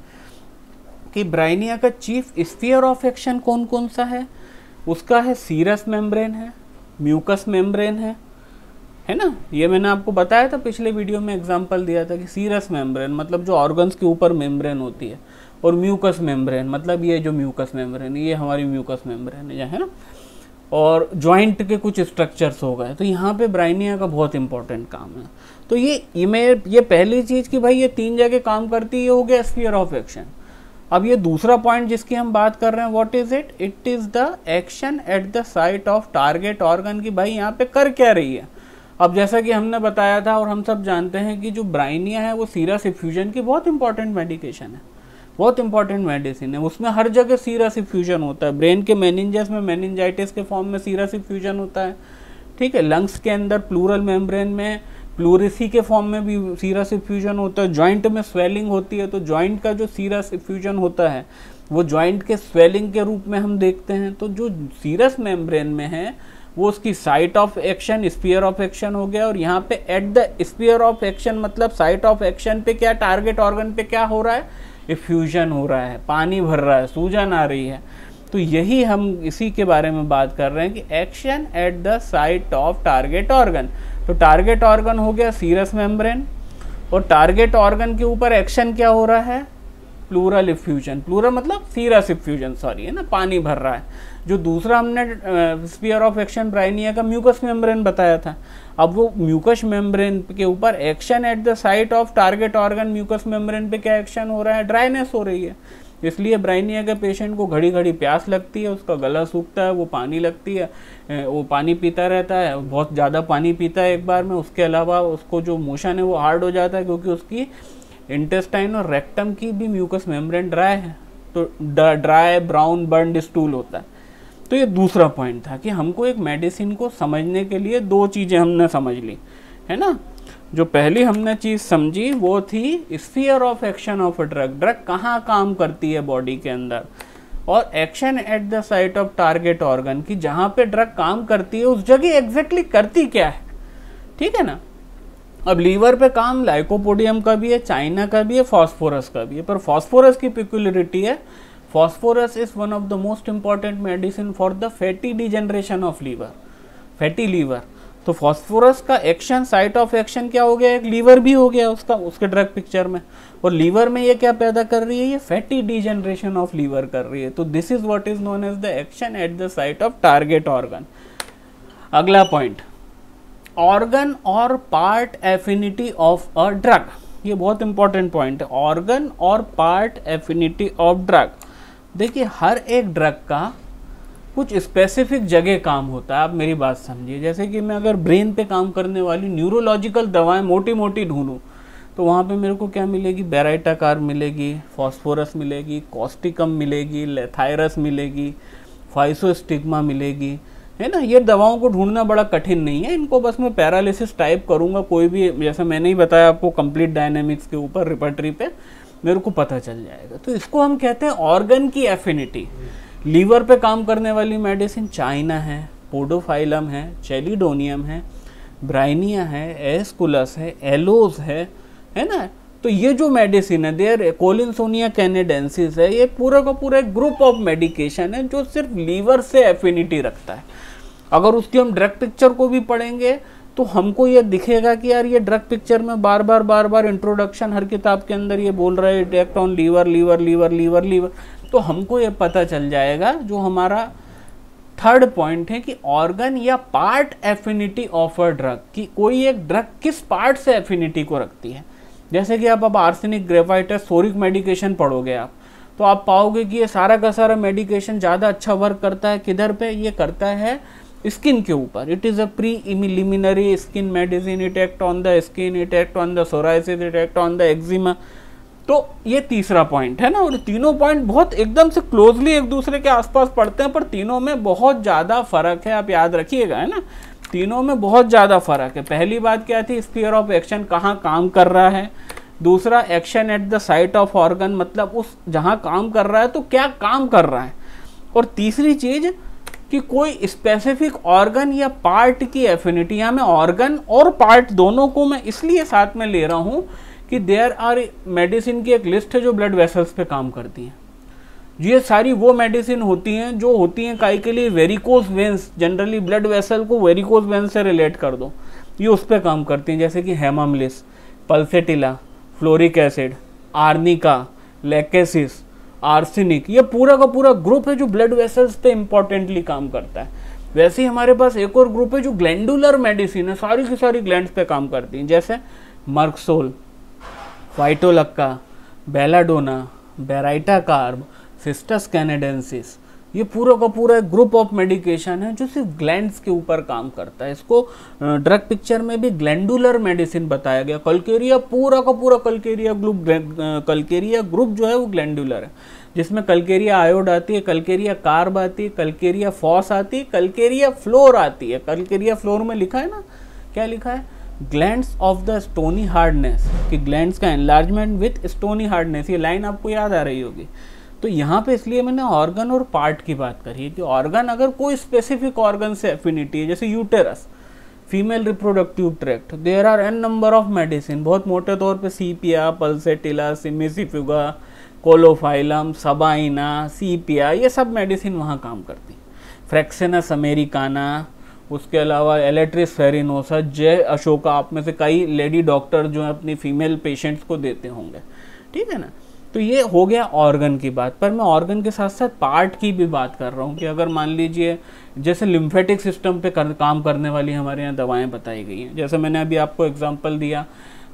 कि ब्राइनिया का चीफ स्पीयर ऑफ एक्शन कौन कौन सा है उसका है सीरस मेम्ब्रेन है म्यूकस मेम्ब्रेन है है ना ये मैंने आपको बताया था पिछले वीडियो में एग्जांपल दिया था कि सीरस मेम्ब्रेन मतलब जो ऑर्गन्स के ऊपर मेम्ब्रेन होती है और म्यूकस मेम्ब्रेन मतलब ये जो म्यूकस मेम्ब्रेन ये हमारी म्यूकस मेम्ब्रेन है ना और जॉइंट के कुछ स्ट्रक्चर्स हो गए तो यहाँ पे ब्राइनिया का बहुत इंपॉर्टेंट काम है तो ये इमेर ये पहली चीज़ कि भाई ये तीन जगह काम करती है हो गया स्फीयर ऑफ एक्शन अब ये दूसरा पॉइंट जिसकी हम बात कर रहे हैं what is it it is the action at the site of target organ की भाई यहाँ पे कर क्या रही है अब जैसा कि हमने बताया था और हम सब जानते हैं कि जो ब्राइनिया है वो सीरस इफ्यूजन की बहुत इंपॉर्टेंट मेडिकेशन है बहुत इंपॉर्टेंट मेडिसिन है उसमें हर जगह सीरस इफ्यूजन होता है ब्रेन के मैनिंजस में मैनिंजाइटिस के फॉर्म में सीरस इफ्यूजन होता है ठीक है लंग्स के अंदर प्लूरल मेम्ब्रेन में प्लूरिसी के फॉर्म में भी सीरस इफ्यूजन होता है जॉइंट में स्वेलिंग होती है तो जॉइंट का जो सीरस इफ्यूजन होता है वो जॉइंट के स्वेलिंग के रूप में हम देखते हैं तो जो सीरस मेम्ब्रेन में है वो उसकी site of action sphere of action हो गया और यहाँ पे at the sphere of action मतलब साइट ऑफ एक्शन पे क्या टारगेट ऑर्गन पे क्या हो रहा है इफ्यूजन हो रहा है पानी भर रहा है सूजन आ रही है तो यही हम इसी के बारे में बात कर रहे हैं कि action at the site of target organ तो टारगेट ऑर्गन हो गया सीरस मेम्ब्रेन और टारगेट ऑर्गन के ऊपर एक्शन क्या हो रहा है प्लूरल इफ्यूजन प्लूरल मतलब सीरस इफ्यूजन सॉरी है ना पानी भर रहा है जो दूसरा हमने स्पीयर ऑफ एक्शन ब्राइनिया का म्यूकस मेम्ब्रेन बताया था अब वो म्यूकस मेम्ब्रेन के ऊपर action at the site of target organ mucous membrane पे क्या एक्शन हो रहा है ड्राइनेस हो रही है इसलिए ब्राइनिया के पेशेंट को घड़ी घड़ी प्यास लगती है उसका गला सूखता है वो पानी लगती है वो पानी पीता रहता है बहुत ज़्यादा पानी पीता है एक बार में उसके अलावा उसको जो मोशन है वो हार्ड हो जाता है क्योंकि उसकी इंटेस्टाइन और रेक्टम की भी म्यूकस मेम्ब्रेन ड्राई है तो ड्राई ब्राउन बर्न स्टूल होता है तो ये दूसरा पॉइंट था कि हमको एक मेडिसिन को समझने के लिए दो चीज़ें हमने समझ ली है ना जो पहली हमने चीज़ समझी वो थी sphere of action of a drug drug कहाँ काम करती है बॉडी के अंदर और action at the site of target organ की जहाँ पे ड्रग काम करती है उस जगह एग्जैक्टली करती क्या है ठीक है ना अब लीवर पे काम लाइकोपोडियम का भी है चाइना का भी है फॉस्फोरस का भी है पर फॉस्फोरस की पिक्यूलरिटी है phosphorus is one of the most important medicine for the fatty degeneration of liver fatty liver तो फॉस्फोरस का एक्शन साइट ऑफ एक्शन क्या हो गया एक लीवर भी हो गया उसका उसके ड्रग पिक्चर में और लीवर में ये क्या पैदा कर रही है ये फैटी डिजेनरेशन ऑफ लीवर कर रही है तो this is what is known as the action at the site of target organ अगला पॉइंट ऑर्गन और part affinity of a drug ये बहुत इंपॉर्टेंट पॉइंट है ऑर्गन और पार्ट एफिनिटी ऑफ ड्रग देखिए हर एक ड्रग का कुछ स्पेसिफिक जगह काम होता है आप मेरी बात समझिए जैसे कि मैं अगर ब्रेन पे काम करने वाली न्यूरोलॉजिकल दवाएं मोटी मोटी ढूंढूं तो वहाँ पे मेरे को क्या मिलेगी बेराइटाकार मिलेगी फॉस्फोरस मिलेगी कॉस्टिकम मिलेगी लेथायरस मिलेगी फाइसोस्टिग्मा मिलेगी है ना ये दवाओं को ढूंढना बड़ा कठिन नहीं है इनको बस मैं पैरालिसिस टाइप करूँगा कोई भी जैसे मैंने ही बताया आपको कंप्लीट डायनेमिक्स के ऊपर रिपर्टरी पर मेरे को पता चल जाएगा तो इसको हम कहते हैं ऑर्गन की एफिनिटी लीवर पे काम करने वाली मेडिसिन चाइना है पोडोफाइलम है चेलीडोनियम है ब्राइनिया है एसकुलस है एलोज है है ना तो ये जो मेडिसिन है देर कोलिनसोनिया कैनेडेंसिस है ये पूरा का पूरा एक ग्रुप ऑफ मेडिकेशन है जो सिर्फ लीवर से एफिनिटी रखता है अगर उसकी हम ड्रग पिक्चर को भी पढ़ेंगे तो हमको ये दिखेगा कि यार ये ड्रग पिक्चर में बार बार बार बार इंट्रोडक्शन हर किताब के अंदर ये बोल रहा है डेक्ट on liver liver liver liver liver तो हमको ये पता चल जाएगा जो हमारा थर्ड पॉइंट है कि ऑर्गन या part affinity of a drug कि कोई एक ड्रग किस पार्ट से एफिनिटी को रखती है जैसे कि आप अब आर्सेनिक ग्रेफाइटस सोरिक मेडिकेशन पढ़ोगे आप तो आप पाओगे कि ये सारा का सारा मेडिकेशन ज़्यादा अच्छा वर्क करता है किधर पे ये करता है स्किन के ऊपर it is a preliminary skin medicine it act on the skin it act on the psoriasis it act on the eczema तो ये तीसरा पॉइंट है ना और तीनों पॉइंट बहुत एकदम से क्लोजली एक दूसरे के आसपास पड़ते हैं पर तीनों में बहुत ज़्यादा फर्क है आप याद रखिएगा है ना तीनों में बहुत ज़्यादा फर्क है पहली बात क्या थी स्पीयर ऑफ एक्शन कहाँ काम कर रहा है दूसरा action at the site of organ मतलब उस जहाँ काम कर रहा है तो क्या काम कर रहा है और तीसरी चीज़ कि कोई स्पेसिफिक ऑर्गन या पार्ट की एफिनिटी या मैं ऑर्गन और पार्ट दोनों को मैं इसलिए साथ में ले रहा हूँ कि देयर आर मेडिसिन की एक लिस्ट है जो ब्लड वेसल्स पे काम करती हैं ये सारी वो मेडिसिन होती हैं जो होती हैं काई के लिए varicose veins generally blood vessel को वेरिकोज वेंस से रिलेट कर दो ये उस पर काम करती हैं जैसे कि hamamelis pulsatilla fluoric acid arnica lachesis arsenic ये पूरा का पूरा ग्रुप है जो ब्लड वेसल्स पे इंपॉर्टेंटली काम करता है वैसे ही हमारे पास एक और ग्रुप है जो ग्लैंडुलर मेडिसिन है सारी की सारी ग्लैंड पे काम करती हैं जैसे merc sol phytolacca belladonna baryta carb cistus canadensis ये पूरा का पूरा एक ग्रुप ऑफ मेडिकेशन है जो सिर्फ ग्लैंड्स के ऊपर काम करता है इसको ड्रग पिक्चर में भी ग्लैंडुलर मेडिसिन बताया गया कल्केरिया पूरा का पूरा कल्केरिया ग्रुप कल्केरिया ग्रुप जो है वो ग्लैंडुलर है जिसमें कल्केरिया आयोड आती है कल्केरिया कार्ब आती है कल्केरिया फॉस आती है कल्केरिया फ्लोर आती है कल्केरिया फ्लोर में लिखा है ना क्या लिखा है glands of the stony hardness कि ग्लैंड्स का एनलार्जमेंट विथ स्टोनी हार्डनेस ये लाइन आपको याद आ रही होगी तो यहाँ पे इसलिए मैंने ऑर्गन और पार्ट की बात करी है कि ऑर्गन अगर कोई स्पेसिफिक ऑर्गन से एफिनिटी है जैसे uterus female reproductive tract there are an number of medicine बहुत मोटे तौर पे sepia pulsatilla cimicifuga caulophyllum sabina sepia ये सब मेडिसिन वहाँ काम करती फ्रैक्सेनस अमेरिकाना उसके अलावा एलेट्रिस फेरिनोसा जय अशोका आप में से कई लेडी डॉक्टर जो हैं अपनी फीमेल पेशेंट्स को देते होंगे ठीक है ना तो ये हो गया ऑर्गन की बात पर मैं ऑर्गन के साथ साथ पार्ट की भी बात कर रहा हूँ कि अगर मान लीजिए जैसे लिम्फेटिक सिस्टम पे कर, काम करने वाली हमारे यहाँ दवाएं बताई गई हैं जैसे मैंने अभी आपको एग्जांपल दिया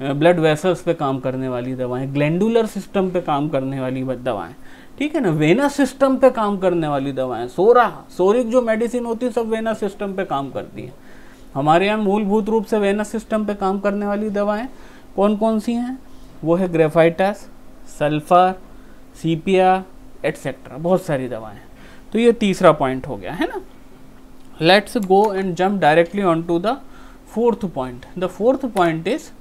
ब्लड वेसल्स पे काम करने वाली दवाएं ग्लैंडुलर सिस्टम पे काम करने वाली दवाएं ठीक है ना वेना सिस्टम पे काम करने वाली दवाएं सोरा सोरिक जो मेडिसिन होती है सब वेना सिस्टम पे काम करती है हमारे यहाँ मूलभूत रूप से वेना सिस्टम पे काम करने वाली दवाएं कौन कौन सी हैं वो है ग्रेफाइटास सल्फ़र सीपिया एट्सेट्रा बहुत सारी दवाएं तो ये तीसरा पॉइंट हो गया है ना let's go and jump directly on to the fourth point the fourth point is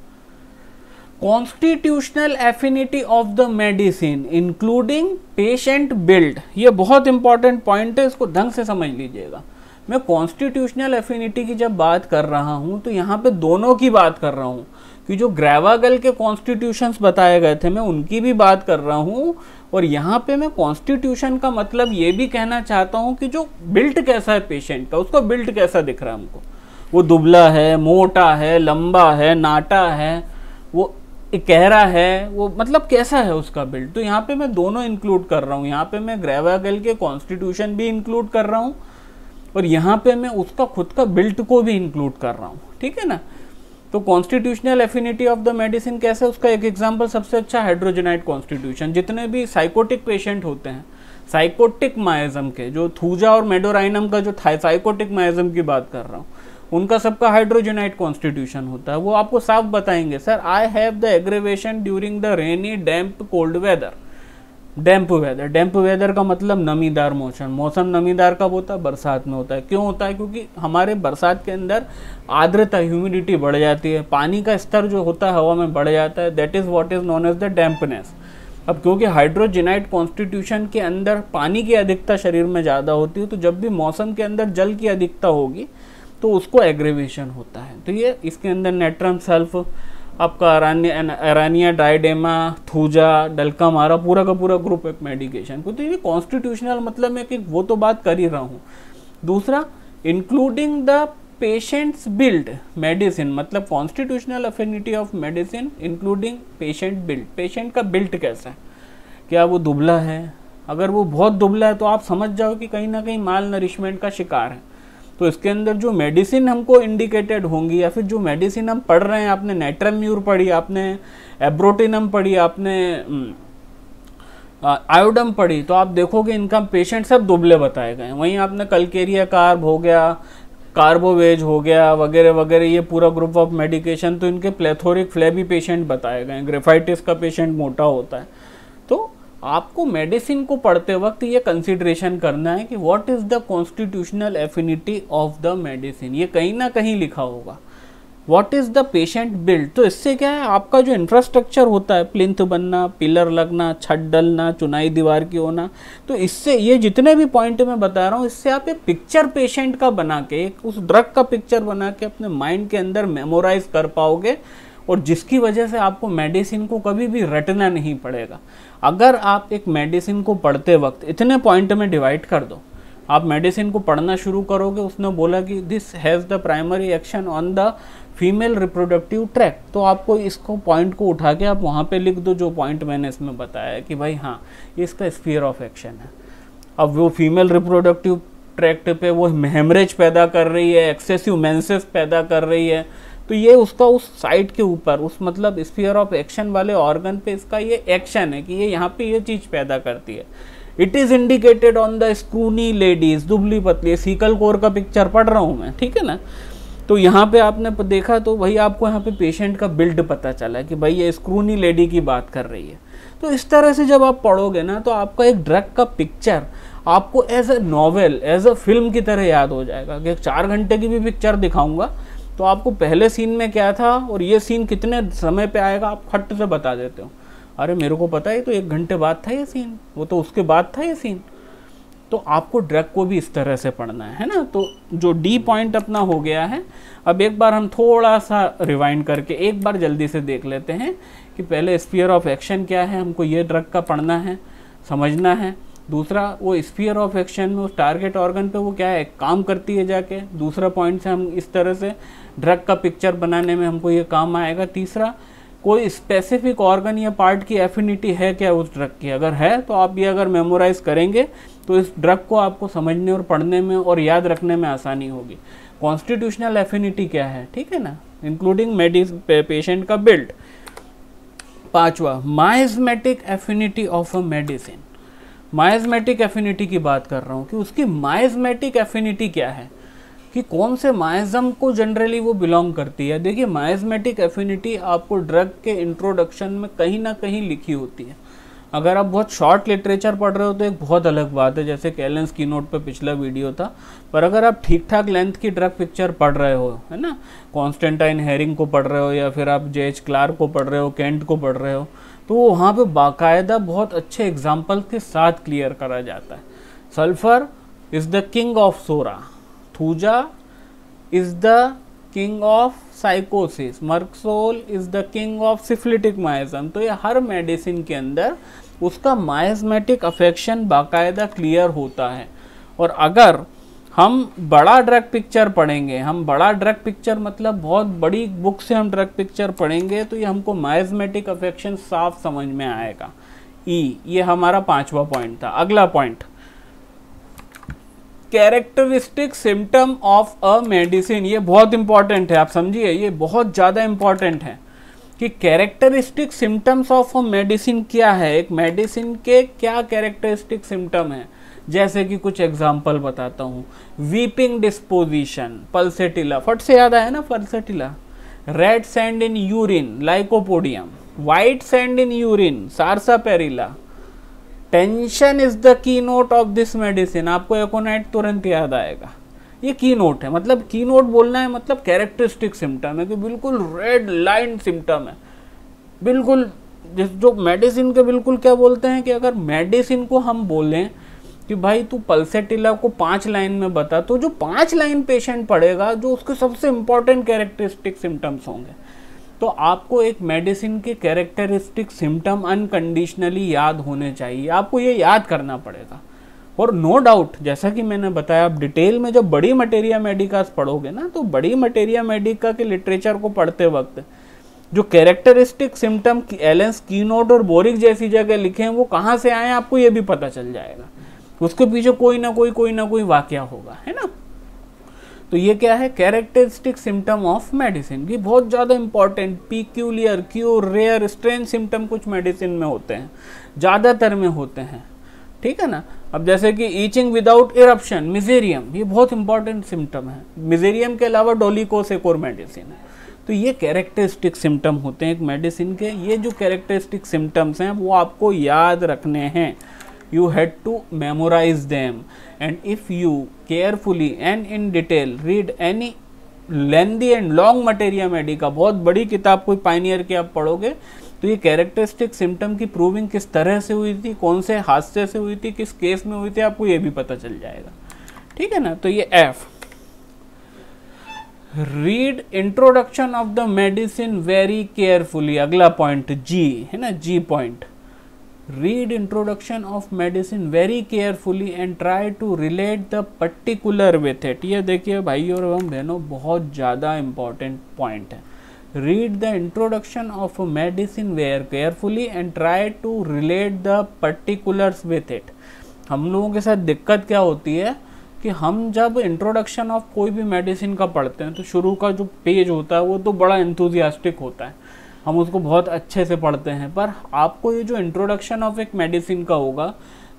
constitutional affinity of the medicine including patient build ये बहुत इंपॉर्टेंट पॉइंट है इसको ढंग से समझ लीजिएगा मैं कॉन्स्टिट्यूशनल एफिनिटी की जब बात कर रहा हूँ तो यहाँ पे दोनों की बात कर रहा हूँ कि जो ग्रैवागल के कॉन्स्टिट्यूशन बताए गए थे मैं उनकी भी बात कर रहा हूँ और यहाँ पे मैं कॉन्स्टिट्यूशन का मतलब ये भी कहना चाहता हूँ कि जो बिल्ट कैसा है पेशेंट का उसको बिल्ट कैसा दिख रहा है हमको वो दुबला है मोटा है लंबा है नाटा है वो कहरा है वो मतलब कैसा है उसका बिल्ड तो यहाँ पे मैं दोनों इंक्लूड कर रहा हूँ यहाँ पे मैं ग्रेवागल के कॉन्स्टिट्यूशन भी इंक्लूड कर रहा हूँ और यहाँ पे मैं उसका खुद का बिल्ट को भी इंक्लूड कर रहा हूँ ठीक है ना तो constitutional affinity of the medicine कैसे उसका एक एग्जाम्पल सबसे अच्छा हाइड्रोजेनाइट कॉन्स्टिट्यूशन जितने भी साइकोटिक पेशेंट होते हैं साइकोटिक माइज़म के जो थूजा और मेडोराइनम का जो था साइकोटिक माइज़म की बात कर रहा हूँ उनका सबका हाइड्रोजेनाइट कॉन्स्टिट्यूशन होता है वो आपको साफ बताएंगे sir I have the aggravation during the rainy damp cold weather damp weather damp weather का मतलब नमीदार मौसम मौसम नमीदार कब होता है बरसात में होता है क्यों होता है क्योंकि हमारे बरसात के अंदर आर्द्रता ह्यूमिडिटी बढ़ जाती है पानी का स्तर जो होता है हवा में बढ़ जाता है that is what is known as the dampness अब क्योंकि हाइड्रोजेनाइट कॉन्स्टिट्यूशन के अंदर पानी की अधिकता शरीर में ज़्यादा होती है तो जब भी मौसम के अंदर जल की अधिकता होगी तो उसको एग्रेवेशन होता है तो ये इसके अंदर नेट्रम सल्फ़ आपका अरानिया अरानिया डायडेमा थूजा डलका मारा पूरा का पूरा ग्रुप ऑफ मेडिकेशन को तो ये कॉन्स्टिट्यूशनल मतलब मैं कि वो तो बात कर ही रहा हूँ दूसरा including the patient's build medicine मतलब constitutional affinity of medicine including patient build patient का बिल्ट कैसा है क्या वो दुबला है अगर वो बहुत दुबला है तो आप समझ जाओ कि कहीं ना कहीं माल नरिशमेंट का शिकार है तो इसके अंदर जो मेडिसिन हमको इंडिकेटेड होंगी या फिर जो मेडिसिन हम पढ़ रहे हैं आपने नेट्राम्यूर पढ़ी आपने एब्रोटिनम पढ़ी आपने आयोडम हम्म, पढ़ी तो आप देखोगे इनका पेशेंट सब दुबले बताए गए वहीं आपने कलकेरिया कार्ब हो गया कार्बोवेज हो गया वगैरह वगैरह ये पूरा ग्रुप ऑफ मेडिकेशन तो इनके प्लेथोरिक फ्लैबी पेशेंट बताए गए ग्रेफाइटिस का पेशेंट मोटा होता है तो आपको मेडिसिन को पढ़ते वक्त ये कंसिडरेशन करना है कि what is the constitutional affinity of the medicine ये कहीं ना कहीं लिखा होगा what is the patient build तो इससे क्या है आपका जो इंफ्रास्ट्रक्चर होता है प्लिंथ बनना पिलर लगना छत डलना चुनाई दीवार की होना तो इससे ये जितने भी पॉइंट मैं बता रहा हूँ इससे आप एक पिक्चर पेशेंट का बना के उस ड्रग का पिक्चर बना के अपने माइंड के अंदर मेमोराइज कर पाओगे और जिसकी वजह से आपको मेडिसिन को कभी भी रटना नहीं पड़ेगा अगर आप एक मेडिसिन को पढ़ते वक्त इतने पॉइंट में डिवाइड कर दो आप मेडिसिन को पढ़ना शुरू करोगे उसने बोला कि this has the primary action on the female reproductive tract तो आपको इसको पॉइंट को उठा के आप वहाँ पे लिख दो जो पॉइंट मैंने इसमें बताया है कि भाई हाँ इसका स्फीयर ऑफ एक्शन है अब वो फीमेल रिप्रोडक्टिव ट्रैक्ट पे वो हेमरेज पैदा कर रही है एक्सेसिव मैंसेस पैदा कर रही है तो ये उसका उस साइड के ऊपर उस मतलब स्पीयर ऑफ एक्शन वाले ऑर्गन पे इसका ये एक्शन है कि ये यहाँ पे ये चीज़ पैदा करती है it is indicated on the scrawny ladies दुबली पतली सीकल कोर का पिक्चर पढ़ रहा हूँ मैं ठीक है ना तो यहाँ पे आपने देखा तो भाई आपको यहाँ पे पेशेंट का बिल्ड पता चला कि भाई ये स्क्रूनी लेडी की बात कर रही है तो इस तरह से जब आप पढ़ोगे ना तो आपका एक ड्रग का पिक्चर आपको as a novel as a film की तरह याद हो जाएगा कि चार घंटे की भी पिक्चर दिखाऊंगा तो आपको पहले सीन में क्या था और ये सीन कितने समय पे आएगा आप खट से बता देते हो अरे मेरे को पता है तो एक घंटे बाद था ये सीन वो तो उसके बाद था ये सीन तो आपको ड्रग को भी इस तरह से पढ़ना है है ना तो जो डी पॉइंट अपना हो गया है अब एक बार हम थोड़ा सा रिवाइंड करके एक बार जल्दी से देख लेते हैं कि पहले स्पीयर ऑफ एक्शन क्या है हमको ये ड्रग का पढ़ना है समझना है दूसरा वो स्पीयर ऑफ एक्शन में उस टारगेट ऑर्गन पे वो क्या है काम करती है जाके दूसरा पॉइंट से हम इस तरह से ड्रग का पिक्चर बनाने में हमको ये काम आएगा तीसरा कोई स्पेसिफिक ऑर्गन या पार्ट की एफिनिटी है क्या उस ड्रग की अगर है तो आप ये अगर मेमोराइज करेंगे तो इस ड्रग को आपको समझने और पढ़ने में और याद रखने में आसानी होगी कॉन्स्टिट्यूशनल एफिनिटी क्या है ठीक है ना इंक्लूडिंग मेडिस पेशेंट का बिल्ड पांचवा miasmatic affinity of a medicine miasmatic affinity की बात कर रहा हूँ कि उसकी माइजमेटिक एफिनिटी क्या है कि कौन से माइज़म को जनरली वो बिलोंग करती है देखिए माइजमेटिक एफिनिटी आपको ड्रग के इंट्रोडक्शन में कहीं ना कहीं लिखी होती है अगर आप बहुत शॉर्ट लिटरेचर पढ़ रहे हो तो एक बहुत अलग बात है जैसे कैलेंस की नोट पर पिछला वीडियो था पर अगर आप ठीक ठाक लेंथ की ड्रग पिक्चर पढ़ रहे हो है ना कॉन्स्टेंटाइन हेरिंग को पढ़ रहे हो या फिर आप जे एच क्लार्क को पढ़ रहे हो कैंट को पढ़ रहे हो तो वो वहाँ पर बाकायदा बहुत अच्छे एग्जाम्पल के साथ क्लियर करा जाता है sulphur is the king of psora thuja is the king of sycosis merc sol is the king of syphilitic miasm तो ये हर मेडिसिन के अंदर उसका माइजमेटिक अफेक्शन बाकायदा क्लियर होता है और अगर हम बड़ा ड्रग पिक्चर पढ़ेंगे हम बड़ा ड्रग पिक्चर मतलब बहुत बड़ी बुक से हम ड्रग पिक्चर पढ़ेंगे तो ये हमको माइजमेटिक अफेक्शन साफ समझ में आएगा ई e, ये हमारा पांचवा पॉइंट था अगला point characteristic symptom of a medicine ये बहुत इंपॉर्टेंट है आप समझिए ये बहुत ज़्यादा इंपॉर्टेंट है कि characteristic symptoms of a medicine क्या है एक मेडिसिन के क्या कैरेक्टरिस्टिक सिम्टम है जैसे कि कुछ एग्जाम्पल बताता हूँ वीपिंग डिस्पोजिशन पल्सेटिला फट से याद आया ना pulsatilla red sand in urine lycopodium white sand in urine sarsaparilla tension is the key note of this medicine आपको एकोनाइट तुरंत याद आएगा ये की नोट है मतलब की नोट बोलना है मतलब कैरेक्टरिस्टिक सिम्टम है कि बिल्कुल रेड लाइन सिम्टम है बिल्कुल जिस जो मेडिसिन के बिल्कुल क्या बोलते हैं कि अगर मेडिसिन को हम बोलें कि भाई तू पल्सेटिला को पांच लाइन में बता तो जो पांच लाइन पेशेंट पड़ेगा जो उसके सबसे इंपॉर्टेंट कैरेक्टरिस्टिक सिम्टम्स होंगे तो आपको एक मेडिसिन के कैरेक्टरिस्टिक सिम्टम अनकंडीशनली याद होने चाहिए आपको ये याद करना पड़ेगा और नो no डाउट जैसा कि मैंने बताया आप डिटेल में जब बड़ी मटेरिया मेडिकास पढ़ोगे ना तो बड़ी मटेरिया मेडिका के लिटरेचर को पढ़ते वक्त जो कैरेक्टरिस्टिक सिम्टम एलेंस की नोट और बोरिक जैसी जगह लिखे हैं वो कहाँ से आए आपको ये भी पता चल जाएगा उसके पीछे कोई ना कोई कोई ना कोई वाक्य होगा है ना तो ये क्या है कैरेक्टरिस्टिक सिम्टम ऑफ मेडिसिन ये बहुत ज़्यादा important peculiar queer rare strange symptom कुछ मेडिसिन में होते हैं ज़्यादातर में होते हैं ठीक है ना अब जैसे कि ईचिंग विदाउट इरप्शन मिजेरियम ये बहुत इंपॉर्टेंट सिम्टम है मिजेरियम के अलावा डोलिकोस एक और मेडिसिन है तो ये कैरेक्टरिस्टिक सिम्टम होते हैं एक मेडिसिन के ये जो कैरेक्टरिस्टिक सिम्टम्स हैं वो आपको याद रखने हैं you had to memorize them and if you carefully and in detail read any lengthy and long materia medica बहुत बड़ी किताब कोई pioneer की आप पढ़ोगे तो ये कैरेक्टरिस्टिक सिम्टम की प्रूविंग किस तरह से हुई थी कौन से हादसे से हुई थी किस केस में हुई थी आपको ये भी पता चल जाएगा ठीक है ना तो ये F read introduction of the medicine very carefully अगला पॉइंट जी है ना G point read introduction of medicine very carefully and try to relate the particular with it ये देखिए भाई और हम बहनों बहुत ज़्यादा important point है read the introduction of a medicine very carefully and try to relate the particulars with it हम लोगों के साथ दिक्कत क्या होती है कि हम जब इंट्रोडक्शन ऑफ कोई भी मेडिसिन का पढ़ते हैं तो शुरू का जो पेज होता है वो तो बड़ा इंथुजियास्टिक होता है हम उसको बहुत अच्छे से पढ़ते हैं पर आपको ये जो इंट्रोडक्शन ऑफ एक मेडिसिन का होगा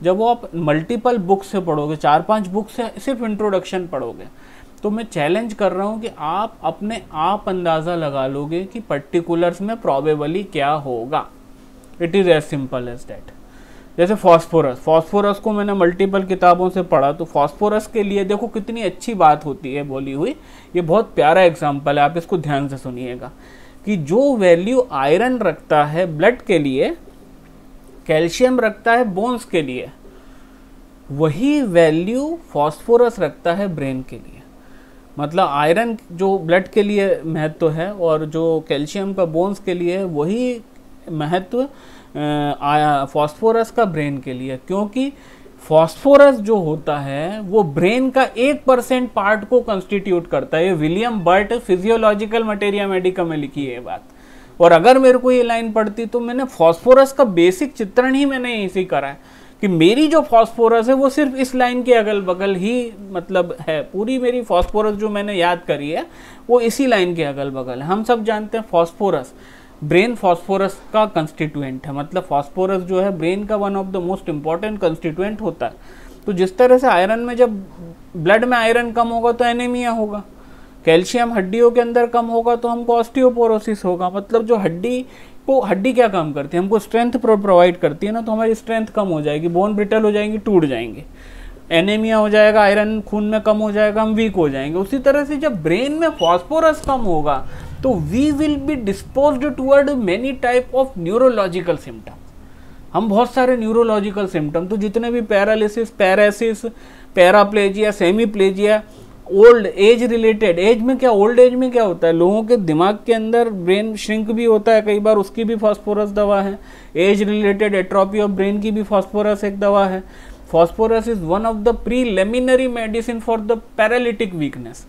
जब वो आप मल्टीपल बुक से पढ़ोगे चार पांच बुक से सिर्फ इंट्रोडक्शन पढ़ोगे तो मैं चैलेंज कर रहा हूँ कि आप अपने आप अंदाज़ा लगा लोगे कि पर्टिकुलर्स में प्रॉबेबली क्या होगा it is as simple as that जैसे फॉस्फोरस फॉस्फोरस को मैंने मल्टीपल किताबों से पढ़ा तो फॉस्फोरस के लिए देखो कितनी अच्छी बात होती है बोली हुई ये बहुत प्यारा एग्जाम्पल है आप इसको ध्यान से सुनिएगा कि जो वैल्यू आयरन रखता है ब्लड के लिए कैल्शियम रखता है बोन्स के लिए वही वैल्यू फॉस्फोरस रखता है ब्रेन के लिए मतलब आयरन जो ब्लड के लिए महत्व है और जो कैल्शियम का बोन्स के लिए वही महत्व फॉस्फोरस का ब्रेन के लिए क्योंकि फॉस्फोरस जो होता है वो ब्रेन का एक परसेंट पार्ट को कंस्टिट्यूट करता है William Burt physiological materia medica में लिखी है बात और अगर मेरे को ये लाइन पड़ती तो मैंने फॉस्फोरस का बेसिक चित्रण ही मैंने यहीं से करा है कि मेरी जो फॉस्फोरस है वो सिर्फ इस लाइन के अगल बगल ही मतलब है पूरी मेरी फॉस्फोरस जो मैंने याद करी है वो इसी लाइन के अगल बगल है हम सब जानते हैं फॉस्फोरस ब्रेन फास्फोरस का कंस्टिट्यूएंट है मतलब फास्फोरस जो है ब्रेन का one of the most important constituent होता है तो जिस तरह से आयरन में जब ब्लड में आयरन कम होगा तो एनीमिया होगा कैल्शियम हड्डियों के अंदर कम होगा तो हमको ऑस्टियोपोरोसिस होगा मतलब जो हड्डी को हड्डी क्या काम करती है हमको स्ट्रेंथ प्रोवाइड करती है ना तो हमारी स्ट्रेंथ कम हो जाएगी बोन ब्रिटल हो जाएंगी टूट जाएंगे एनेमिया हो जाएगा आयरन खून में कम हो जाएगा हम वीक हो जाएंगे उसी तरह से जब ब्रेन में फॉस्फोरस कम होगा तो we will be dispose toward many type of neurological symptom हम बहुत सारे न्यूरोलॉजिकल सिम्टम तो जितने भी paralysis paresis paraplegia semi plegia old age related age में क्या ओल्ड एज में क्या होता है लोगों के दिमाग के अंदर ब्रेन श्रिंक भी होता है कई बार उसकी भी फॉस्फोरस दवा है age related atrophy of brain की भी फॉस्फोरस एक दवा है phosphorus is one of the preliminary medicine for the paralytic weakness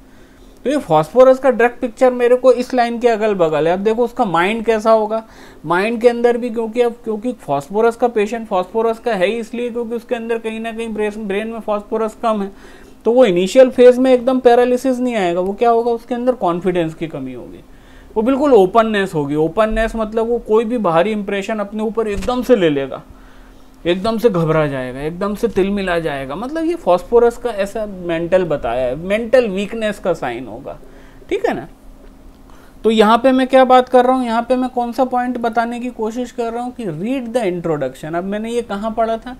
तो ये फॉस्फोरस का ड्रग पिक्चर मेरे को इस लाइन के अगल बगल है अब देखो उसका माइंड कैसा होगा माइंड के अंदर भी क्योंकि अब क्योंकि फॉस्फोरस का पेशेंट फॉस्फोरस का है ही इसलिए क्योंकि उसके अंदर कहीं ना कहीं ब्रेन में फॉस्फोरस कम है तो वो इनिशियल फेज में एकदम पैरालिसिस नहीं आएगा वो क्या होगा उसके अंदर कॉन्फिडेंस की कमी होगी वो बिल्कुल ओपननेस होगी ओपननेस मतलब वो कोई भी बाहरी इंप्रेशन अपने ऊपर एकदम से ले लेगा एकदम से घबरा जाएगा एकदम से तिल मिला जाएगा मतलब ये फॉस्फोरस का ऐसा मेंटल बताया है मेंटल वीकनेस का साइन होगा ठीक है ना तो यहाँ पे मैं क्या बात कर रहा हूँ यहाँ पे मैं कौन सा पॉइंट बताने की कोशिश कर रहा हूँ कि रीड द इंट्रोडक्शन अब मैंने ये कहाँ पढ़ा था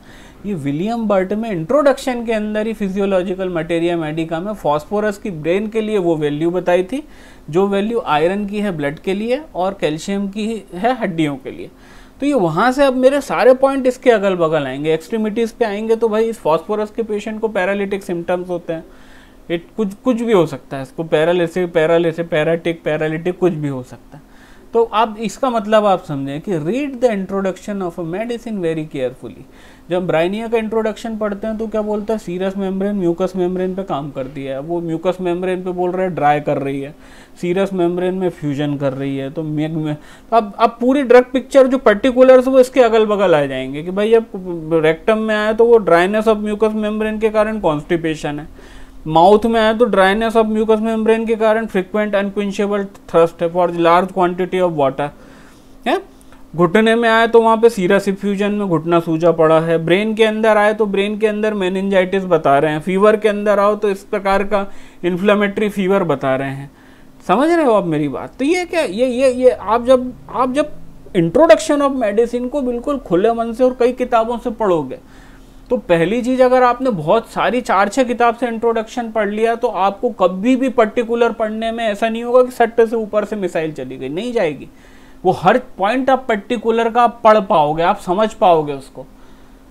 ये विलियम बर्ट में इंट्रोडक्शन के अंदर ही फिजियोलॉजिकल मटेरिया मेडिका में फॉस्फोरस की ब्रेन के लिए वो वैल्यू बताई थी जो वैल्यू आयरन की है ब्लड के लिए और कैल्शियम की है हड्डियों के लिए तो ये वहाँ से अब मेरे सारे पॉइंट इसके अगल बगल आएंगे एक्सट्रीमिटीज़ पे आएंगे तो भाई इस फॉस्फोरस के पेशेंट को पैरालिटिक सिम्टम्स होते हैं इट कुछ कुछ भी हो सकता है इसको पैरालिसिक पैरालिसिक पैराटिक पैरालिटिक कुछ भी हो सकता है तो आप इसका मतलब आप समझें कि read the introduction of a medicine very carefully जब ब्राइनिया का इंट्रोडक्शन पढ़ते हैं तो क्या बोलते हैं सीरस मेम्ब्रेन म्यूकस मेम्ब्रेन पे काम करती है वो म्यूकस मेम्ब्रेन पे बोल रहे हैं ड्राई कर रही है सीरस मेम्ब्रेन में फ्यूजन कर रही है तो मेग में तो अब अब पूरी ड्रग पिक्चर जो पर्टिकुलर्स वो इसके अगल बगल आ जाएंगे कि भाई अब रेक्टम में आया तो वो ड्राइनेस ऑफ म्यूकस मेम्ब्रेन के कारण कॉन्स्टिपेशन है माउथ में आए तो ड्राइनेस ऑफ म्यूकस मेम्ब्रेन के कारण फ्रिक्वेंट अनक्विंशेबल थ्रस्ट है for large quantity of water है घुटने में आए तो वहाँ पे सीरस इफ्यूजन में घुटना सूजा पड़ा है ब्रेन के अंदर आए तो ब्रेन के अंदर मैनजाइटिस बता रहे हैं फीवर के अंदर आओ तो इस प्रकार का इन्फ्लामेटरी फीवर बता रहे हैं समझ रहे हो आप मेरी बात तो ये क्या ये ये ये आप जब आप जब इंट्रोडक्शन ऑफ मेडिसिन को बिल्कुल खुले मन से और कई किताबों से पढ़ोगे तो पहली चीज़ अगर आपने बहुत सारी चार छः किताब से इंट्रोडक्शन पढ़ लिया तो आपको कभी भी पर्टिकुलर पढ़ने में ऐसा नहीं होगा कि सट्टे से ऊपर से मिसाइल चली गई नहीं जाएगी वो हर पॉइंट आप पर्टिकुलर का पढ़ पाओगे आप समझ पाओगे उसको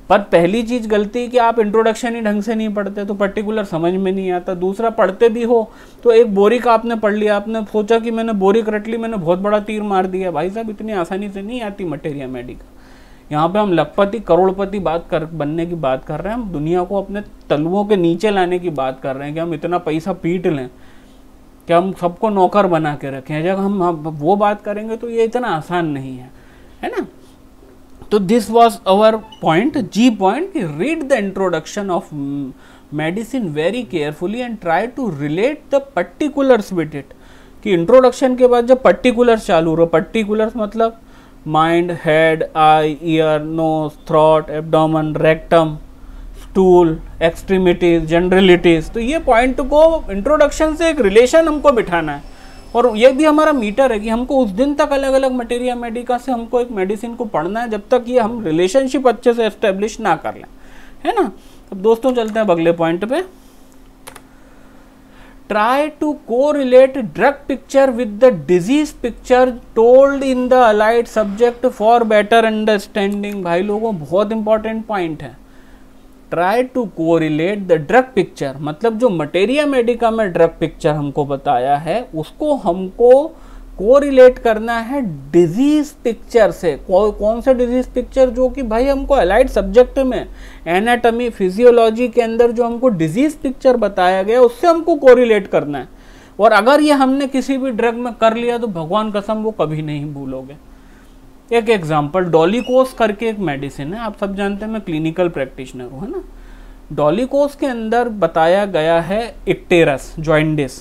पर पहली चीज़ गलती है कि आप इंट्रोडक्शन ही ढंग से नहीं पढ़ते तो पर्टिकुलर समझ में नहीं आता दूसरा पढ़ते भी हो तो एक बोरिक आपने पढ़ लिया आपने सोचा कि मैंने बोरिक रट ली मैंने बहुत बड़ा तीर मार दिया भाई साहब इतनी आसानी से नहीं आती मटेरिया मेडिका यहाँ पे हम लखपति करोड़पति बात कर बनने की बात कर रहे हैं हम दुनिया को अपने तलुओं के नीचे लाने की बात कर रहे हैं कि हम इतना पैसा पीट लें कि हम सबको नौकर बना के रखें जब हम, वो बात करेंगे तो ये इतना आसान नहीं है है ना तो this was our point G point कि read the introduction of medicine very carefully and try to relate the particulars with it कि इंट्रोडक्शन के बाद जब पर्टिकुलर्स चालू हो पर्टिकुलर्स मतलब mind head eye ear nose throat abdomen rectum stool extremities generalities तो ये पॉइंट को इंट्रोडक्शन से एक रिलेशन हमको बिठाना है और ये भी हमारा मीटर है कि हमको उस दिन तक अलग अलग मटेरिया मेडिका से हमको एक मेडिसिन को पढ़ना है जब तक ये हम रिलेशनशिप अच्छे से एस्टेब्लिश ना कर लें है ना अब दोस्तों चलते हैं अगले पॉइंट पे ट्राई टू को relate drug picture with the disease picture told in the allied subject for better understanding भाई लोगों बहुत इंपॉर्टेंट पॉइंट है try to correlate the drug picture मतलब जो मटेरिया मेडिका में ड्रग पिक्चर हमको बताया है उसको हमको कोरिलेट करना है डिजीज पिक्चर से कौ, कौन सा डिजीज पिक्चर जो कि भाई हमको अलाइड सब्जेक्ट में एनाटमी फिजियोलॉजी के अंदर जो हमको डिजीज पिक्चर बताया गया उससे हमको कोरिलेट करना है और अगर ये हमने किसी भी ड्रग में कर लिया तो भगवान कसम वो कभी नहीं भूलोगे एक एग्जाम्पल डॉलीकोस करके एक मेडिसिन है आप सब जानते हैं मैं क्लिनिकल प्रैक्टिशनर हूँ है ना डॉलीकोस के अंदर बताया गया है इक्टेरस जॉइंडिस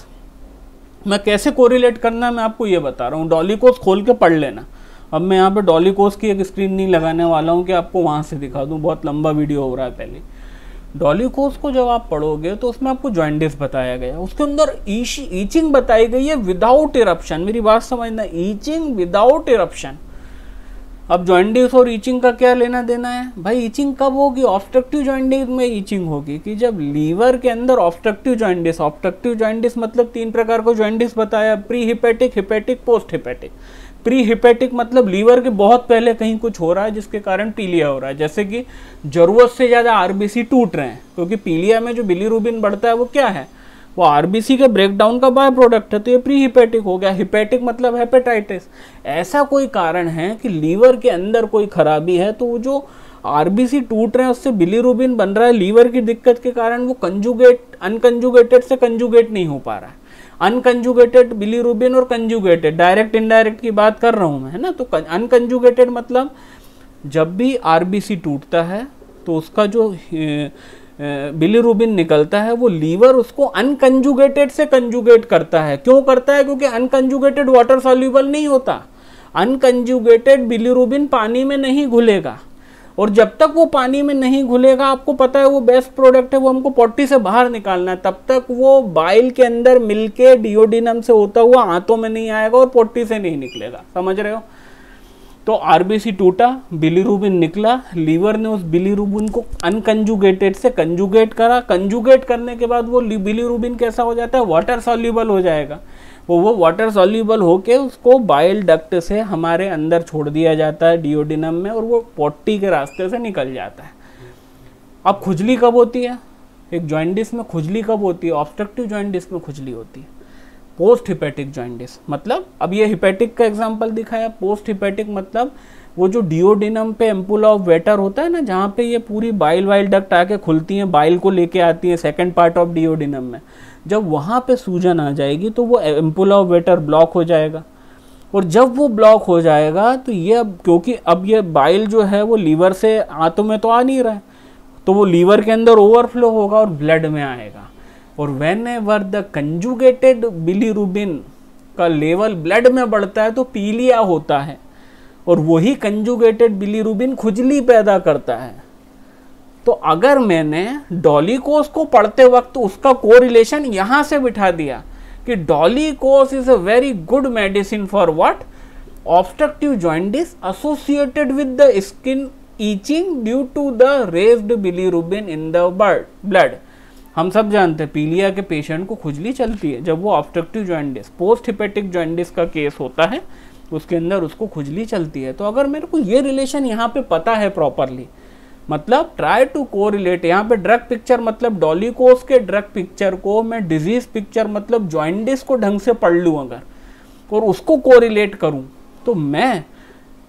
मैं कैसे कोरिलेट करना है मैं आपको ये बता रहा हूँ डॉलीकोस खोल के पढ़ लेना अब मैं यहाँ पर डॉलीकोस की एक स्क्रीन नहीं लगाने वाला हूँ कि आपको वहाँ से दिखा दूँ बहुत लंबा वीडियो हो रहा है पहले डॉलीकोस को जब आप पढ़ोगे तो उसमें आपको जॉइंडिस बताया गया उसके अंदर ईचिंग बताई गई है विदाउट इरप्शन मेरी बात समझना ईचिंग विदाउट इरप्शन अब जॉइंडिंग्स और ईचिंग का क्या लेना देना है भाई ईचिंग कब होगी ऑब्स्ट्रक्टिव ज्वाइंडिस में ईचिंग होगी कि जब लीवर के अंदर ऑब्स्ट्रक्टिव जॉइंडिस ऑब्स्ट्रक्टिव जॉइंडिस मतलब तीन प्रकार को जॉइंडिस बताया pre hepatic hepatic post hepatic pre hepatic मतलब लीवर के बहुत पहले कहीं कुछ हो रहा है जिसके कारण पीलिया हो रहा है जैसे कि जरूरत से ज़्यादा आरबीसी टूट रहे हैं क्योंकि पीलिया में जो बिलीरूबिन बढ़ता है वो क्या है वो आरबीसी के ब्रेकडाउन का बाय प्रोडक्ट है तो ये प्री हिपेटिक हो गया हिपेटिक मतलब हेपेटाइटिस ऐसा कोई कारण है कि लीवर के अंदर कोई खराबी है तो वो जो आरबीसी टूट रहे हैं उससे बिलीरुबिन बन रहा है लीवर की दिक्कत के कारण वो कंजुगेट अनकंजुगेटेड से कंजुगेट नहीं हो पा रहा है अनकंजुगेटेड बिलीरुबिन और कंजुगेटेड डायरेक्ट इनडायरेक्ट की बात कर रहा हूँ मैं है ना तो अनकंजुगेटेड मतलब जब भी आरबीसी टूटता है तो उसका जो बिलीरुबिन निकलता है वो लीवर उसको अनकंजुगेटेड से कंजुगेट करता है क्यों करता है क्योंकि अनकंजुगेटेड वाटर सॉल्यूबल नहीं होता अनकंजुगेटेड बिलीरुबिन पानी में नहीं घुलेगा और जब तक वो पानी में नहीं घुलेगा आपको पता है वो बेस्ट प्रोडक्ट है वो हमको पोटी से बाहर निकालना है तब तक वो बाइल के अंदर मिलके डिओडिनम से होता हुआ आंतों में नहीं आएगा और पोटी से नहीं निकलेगा समझ रहे हो तो आरबीसी टूटा बिलीरुबिन निकला लीवर ने उस बिलीरुबिन को अनकंजुगेटेड से कंजुगेट करा कंजुगेट करने के बाद वो बिलीरुबिन कैसा हो जाता है वाटर सॉल्यूबल हो जाएगा वो वो वाटर सॉल्यूबल होके उसको बाइल डक्ट से हमारे अंदर छोड़ दिया जाता है डिओडिनम में और वो पोटी के रास्ते से निकल जाता है अब खुजली कब होती है एक जॉइंडिस में खुजली कब होती है ऑब्स्ट्रक्टिव जॉइंडिस में खुजली होती है पोस्ट हिपेटिक जॉइंटिस मतलब अब ये हिपेटिक का एग्जाम्पल दिखाया पोस्ट हिपेटिक मतलब वो जो डिओडिनम पे एम्पुला ऑफ वेटर होता है ना जहाँ पे ये पूरी बाइल वाइल डक्ट आके खुलती हैं बाइल को लेके आती हैं सेकेंड पार्ट ऑफ डिओडिनम में जब वहाँ पे सूजन आ जाएगी तो वो एम्पुला ऑफ वेटर ब्लॉक हो जाएगा और जब वो ब्लॉक हो जाएगा तो ये अब क्योंकि अब ये बाइल जो है वो लीवर से आंतों में तो आ नहीं रहा है तो वो लीवर के अंदर ओवरफ्लो होगा और ब्लड में आएगा और whenever the conjugated bilirubin का लेवल ब्लड में बढ़ता है तो पीलिया होता है और वही कंजुगेटेड बिलीरुबिन खुजली पैदा करता है तो अगर मैंने डॉलीकोस को पढ़ते वक्त उसका कोरिलेशन यहाँ से बिठा दिया कि dolichos is a very good medicine for what obstructive jaundice associated with the skin itching due to the bili bilirubin in the blood हम सब जानते हैं पीलिया के पेशेंट को खुजली चलती है जब वो obstructive jaundice post hepatic jaundice का केस होता है उसके अंदर उसको खुजली चलती है तो अगर मेरे को ये रिलेशन यहाँ पे पता है प्रॉपरली मतलब ट्राई टू को रिलेट यहाँ पे ड्रग पिक्चर मतलब डॉलीकोस के ड्रग पिक्चर को मैं डिजीज पिक्चर मतलब जॉइंडिस को ढंग से पढ़ लूँ अगर और उसको कोरिलेट करूँ तो मैं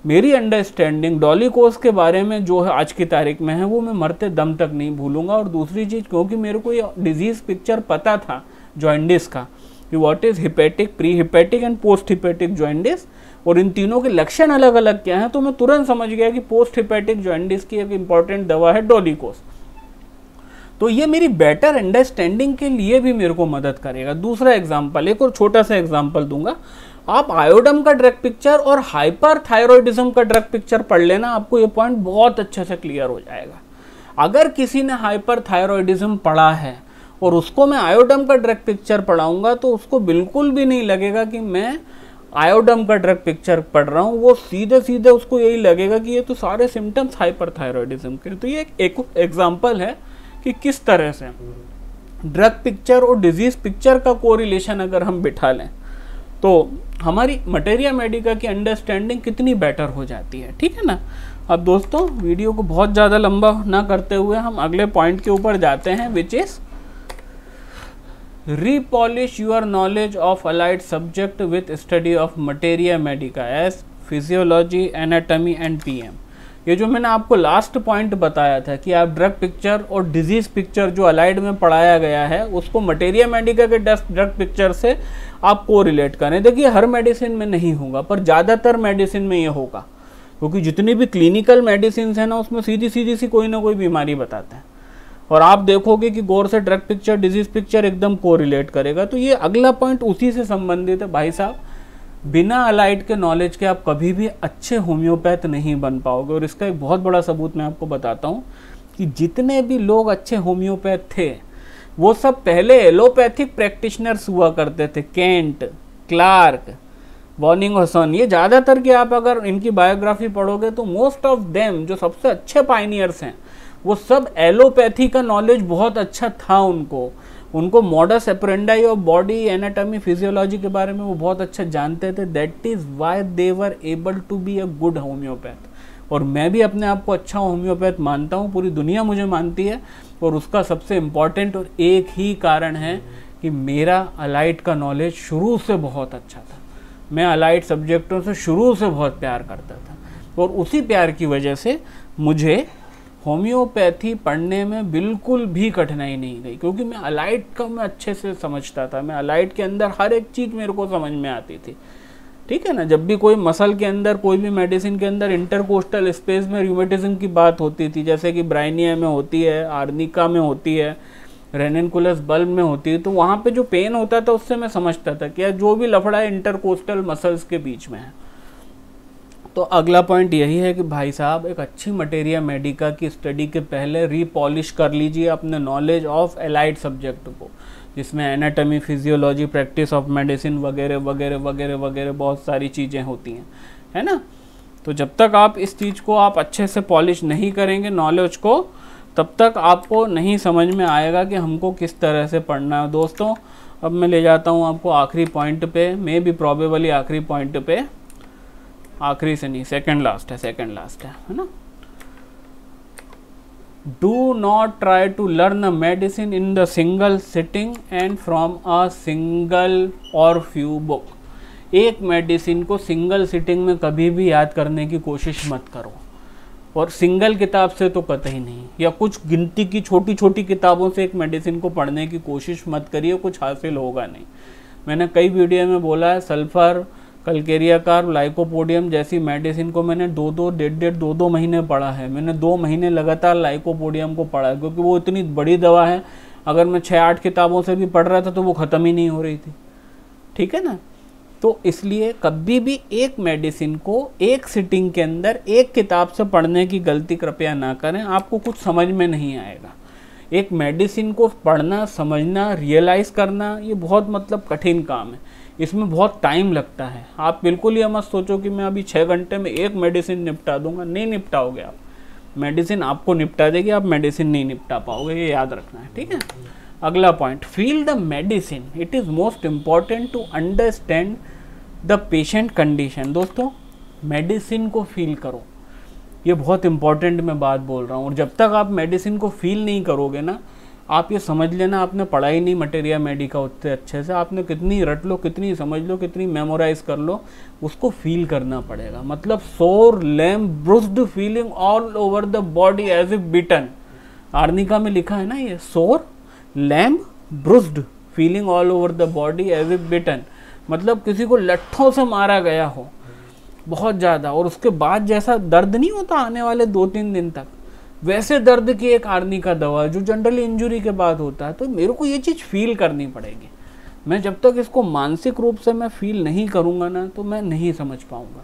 मेरी अंडरस्टैंडिंग डॉली कोस के बारे में जो है आज की तारीख में है वो मैं मरते दम तक नहीं भूलूंगा और दूसरी चीज़ क्योंकि मेरे को ये डिजीज़ पिक्चर पता था जॉइंडिस का कि what is hepatic pre hepatic and post hepatic jaundice और इन तीनों के लक्षण अलग अलग क्या हैं तो मैं तुरंत समझ गया कि पोस्ट हिपेटिक जॉइंडिस की एक इम्पॉर्टेंट दवा है डोलिकोस तो ये मेरी बेटर अंडरस्टैंडिंग के लिए भी मेरे को मदद करेगा दूसरा एग्जाम्पल एक और छोटा सा एग्जाम्पल दूंगा आप आयोडम का ड्रग पिक्चर और हाइपर हाइपरथायरॉयडिज्म का ड्रग पिक्चर पढ़ लेना आपको ये पॉइंट बहुत अच्छे से क्लियर हो जाएगा अगर किसी ने हाइपर हाइपरथायरॉयडिज्म पढ़ा है और उसको मैं आयोडम का ड्रग पिक्चर पढ़ाऊंगा तो उसको बिल्कुल भी नहीं लगेगा कि मैं आयोडम का ड्रग पिक्चर पढ़ रहा हूँ वो सीधे सीधे उसको यही लगेगा कि ये तो सारे सिम्टम्स हाइपर हाइपरथायरॉयडिज्म के तो ये एक एग्जाम्पल है कि किस तरह से ड्रग पिक्चर और डिजीज़ पिक्चर का कोरिलेशन अगर हम बिठा लें तो हमारी मटेरिया मेडिका की अंडरस्टैंडिंग कितनी बेटर हो जाती है ठीक है ना अब दोस्तों वीडियो को बहुत ज़्यादा लंबा ना करते हुए हम अगले पॉइंट के ऊपर जाते हैं which is repolish your knowledge of allied subject with study of materia medica as physiology anatomy and P M ये जो मैंने आपको लास्ट पॉइंट बताया था कि आप ड्रग पिक्चर और डिजीज़ पिक्चर जो अलाइड में पढ़ाया गया है उसको मटेरिया मेडिका के डस्ट ड्रग पिक्चर से आप को रिलेट करें देखिए हर मेडिसिन में नहीं होगा पर ज़्यादातर मेडिसिन में ये होगा क्योंकि जितनी भी क्लिनिकल मेडिसिन है ना उसमें सीधी सीधी सी कोई ना कोई बीमारी बताते हैं और आप देखोगे कि गौर से ड्रग पिक्चर डिजीज़ पिक्चर एकदम को करेगा तो ये अगला पॉइंट उसी से संबंधित है भाई साहब बिना अलाइट के नॉलेज के आप कभी भी अच्छे होम्योपैथ नहीं बन पाओगे और इसका एक बहुत बड़ा सबूत मैं आपको बताता हूँ कि जितने भी लोग अच्छे होम्योपैथ थे वो सब पहले एलोपैथिक प्रैक्टिशनर्स हुआ करते थे केंट क्लार्क वॉर्निंग हसन ये ज़्यादातर के आप अगर इनकी बायोग्राफी पढ़ोगे तो मोस्ट ऑफ देम जो सबसे अच्छे पाइनियर्स हैं वो सब एलोपैथी का नॉलेज बहुत अच्छा था उनको उनको मॉडस एपरेंडाई और बॉडी एनाटॉमी फिजियोलॉजी के बारे में वो बहुत अच्छा जानते थे that is why they were able to be a good homeopath और मैं भी अपने आप को अच्छा होम्योपैथ मानता हूँ पूरी दुनिया मुझे मानती है और उसका सबसे इम्पॉर्टेंट और एक ही कारण है कि मेरा अलाइट का नॉलेज शुरू से बहुत अच्छा था मैं अलाइट सब्जेक्टों से शुरू से बहुत प्यार करता था और उसी प्यार की वजह से मुझे होम्योपैथी पढ़ने में बिल्कुल भी कठिनाई नहीं गई क्योंकि मैं अलाइट का मैं अच्छे से समझता था मैं अलाइट के अंदर हर एक चीज़ मेरे को समझ में आती थी ठीक है ना जब भी कोई मसल के अंदर कोई भी मेडिसिन के अंदर इंटरकोस्टल स्पेस में र्यूमेटिज्म की बात होती थी जैसे कि ब्राइनिया में होती है आर्निका में होती है रेनिनकुलस बल्ब में होती है तो वहाँ पर जो पेन होता था उससे मैं समझता था कि जो भी लफड़ा है इंटरकोस्टल मसल्स के बीच में है तो अगला पॉइंट यही है कि भाई साहब एक अच्छी मटेरिया मेडिका की स्टडी के पहले रीपॉलिश कर लीजिए अपने नॉलेज ऑफ एलाइड सब्जेक्ट को जिसमें anatomy physiology practice of medicine वगैरह वगैरह वगैरह वगैरह बहुत सारी चीज़ें होती हैं है ना तो जब तक आप इस चीज़ को आप अच्छे से पॉलिश नहीं करेंगे नॉलेज को तब तक आपको नहीं समझ में आएगा कि हमको किस तरह से पढ़ना है दोस्तों अब मैं ले जाता हूँ आपको आखिरी पॉइंट पे मे भी प्रॉबेबली आखिरी पॉइंट पे आखिरी से नहीं सेकेंड लास्ट है सेकेंड लास्ट है है ना do not try to learn a medicine in the single sitting and from a single or few book एक मेडिसिन को सिंगल सिटिंग में कभी भी याद करने की कोशिश मत करो और सिंगल किताब से तो कत ही नहीं या कुछ गिनती की छोटी छोटी किताबों से एक मेडिसिन को पढ़ने की कोशिश मत करिए कुछ हासिल होगा नहीं मैंने कई वीडियो में बोला है सल्फ़र कलकेरिया कार लाइकोपोडियम जैसी मेडिसिन को मैंने दो दो डेढ़ डेढ़ दो दो महीने पढ़ा है मैंने दो महीने लगातार लाइकोपोडियम को पढ़ा है क्योंकि वो इतनी बड़ी दवा है अगर मैं छः आठ किताबों से भी पढ़ रहा था तो वो ख़त्म ही नहीं हो रही थी ठीक है ना तो इसलिए कभी भी एक मेडिसिन को एक सिटिंग के अंदर एक किताब से पढ़ने की गलती कृपया ना करें आपको कुछ समझ में नहीं आएगा एक मेडिसिन को पढ़ना समझना रियलाइज़ करना ये बहुत मतलब कठिन काम है इसमें बहुत टाइम लगता है आप बिल्कुल ही मत सोचो कि मैं अभी छः घंटे में एक मेडिसिन निपटा दूंगा नहीं निपटाओगे आप मेडिसिन आपको निपटा देगी आप मेडिसिन नहीं निपटा पाओगे ये याद रखना है ठीक है अगला point feel the medicine it is most important to understand the patient condition दोस्तों मेडिसिन को फील करो ये बहुत इंपॉर्टेंट मैं बात बोल रहा हूँ और जब तक आप मेडिसिन को फील नहीं करोगे ना आप ये समझ लेना आपने पढ़ा ही नहीं मटेरिया मेडिका उतने अच्छे से आपने कितनी रट लो कितनी समझ लो कितनी मेमोराइज कर लो उसको फील करना पड़ेगा मतलब sore lame bruised feeling all over the body as a beaten arnica में लिखा है ना ये sore lame bruised feeling all over the body as a beaten मतलब किसी को लट्ठों से मारा गया हो बहुत ज़्यादा और उसके बाद जैसा दर्द नहीं होता आने वाले दो तीन दिन तक वैसे दर्द की एक आर्नी का दवा जो जनरली इंजुरी के बाद होता है तो मेरे को ये चीज़ फील करनी पड़ेगी मैं जब तक इसको मानसिक रूप से मैं फील नहीं करूँगा ना तो मैं नहीं समझ पाऊँगा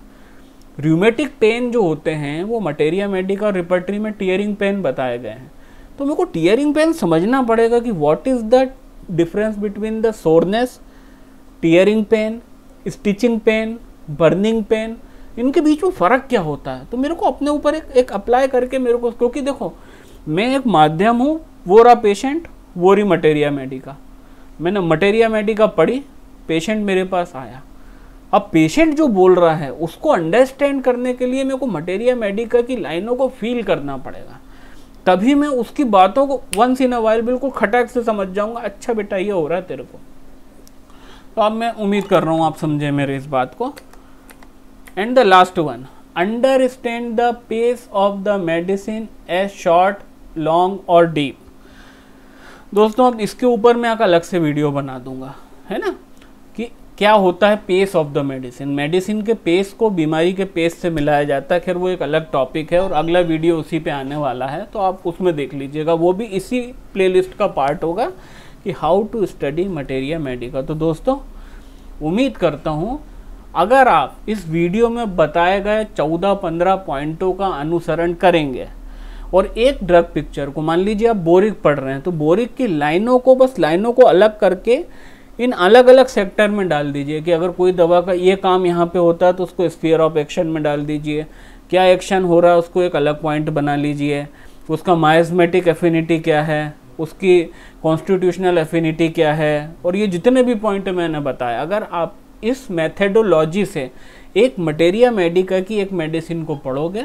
र्यूमेटिक पेन जो होते हैं वो मटेरिया मेडिका और रिपर्टरी में टीयरिंग पेन बताए गए हैं तो मेरे को टीयरिंग पेन समझना पड़ेगा कि what is the difference between the soreness tearing pain stitching pain burning pain इनके बीच में फ़र्क क्या होता है तो मेरे को अपने ऊपर एक एक अप्लाई करके मेरे को क्योंकि देखो मैं एक माध्यम हूँ वो रहा पेशेंट वो रही मटेरिया मेडिका मैंने मटेरिया मेडिका पढ़ी पेशेंट मेरे पास आया अब पेशेंट जो बोल रहा है उसको अंडरस्टैंड करने के लिए मेरे को मटेरिया मेडिका की लाइनों को फील करना पड़ेगा तभी मैं उसकी बातों को वंस इन अ वाइल बिल्कुल खटक से समझ जाऊँगा अच्छा बेटा ये हो रहा है तेरे को तो अब मैं उम्मीद कर रहा हूँ आप समझे मेरे इस बात को and the last one understand the pace of the medicine a short long or deep दोस्तों अब इसके ऊपर मैं एक अलग से वीडियो बना दूंगा है ना कि क्या होता है pace of the medicine medicine के पेस को बीमारी के पेस से मिलाया जाता है खैर वो एक अलग टॉपिक है और अगला वीडियो उसी पे आने वाला है तो आप उसमें देख लीजिएगा वो भी इसी प्लेलिस्ट का पार्ट होगा कि how to study materia medica तो दोस्तों उम्मीद करता हूँ अगर आप इस वीडियो में बताए गए 14-15 पॉइंटों का अनुसरण करेंगे और एक ड्रग पिक्चर को मान लीजिए आप बोरिक पढ़ रहे हैं तो बोरिक की लाइनों को बस लाइनों को अलग करके इन अलग अलग सेक्टर में डाल दीजिए कि अगर कोई दवा का ये काम यहाँ पे होता है तो उसको स्पीयर ऑफ एक्शन में डाल दीजिए क्या एक्शन हो रहा है उसको एक अलग पॉइंट बना लीजिए उसका माइजमेटिक एफिनिटी क्या है उसकी कॉन्स्टिट्यूशनल एफिनिटी क्या है और ये जितने भी पॉइंट मैंने बताया अगर आप इस मैथडोलॉजी से एक मटेरिया मेडिका की एक मेडिसिन को पढ़ोगे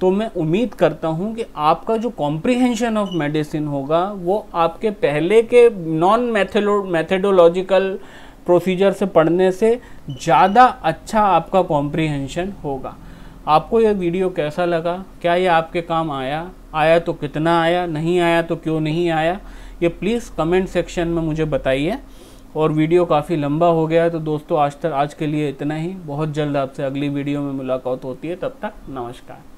तो मैं उम्मीद करता हूँ कि आपका जो कॉम्प्रिहेंशन ऑफ मेडिसिन होगा वो आपके पहले के नॉन मैथेलो मैथेडोलॉजिकल प्रोसीजर से पढ़ने से ज़्यादा अच्छा आपका कॉम्प्रिहेंशन होगा आपको यह वीडियो कैसा लगा क्या ये आपके काम आया आया तो कितना आया नहीं आया तो क्यों नहीं आया ये प्लीज़ कमेंट सेक्शन में मुझे बताइए और वीडियो काफ़ी लंबा हो गया है तो दोस्तों आज तक आज के लिए इतना ही बहुत जल्द आपसे अगली वीडियो में मुलाकात होती है तब तक नमस्कार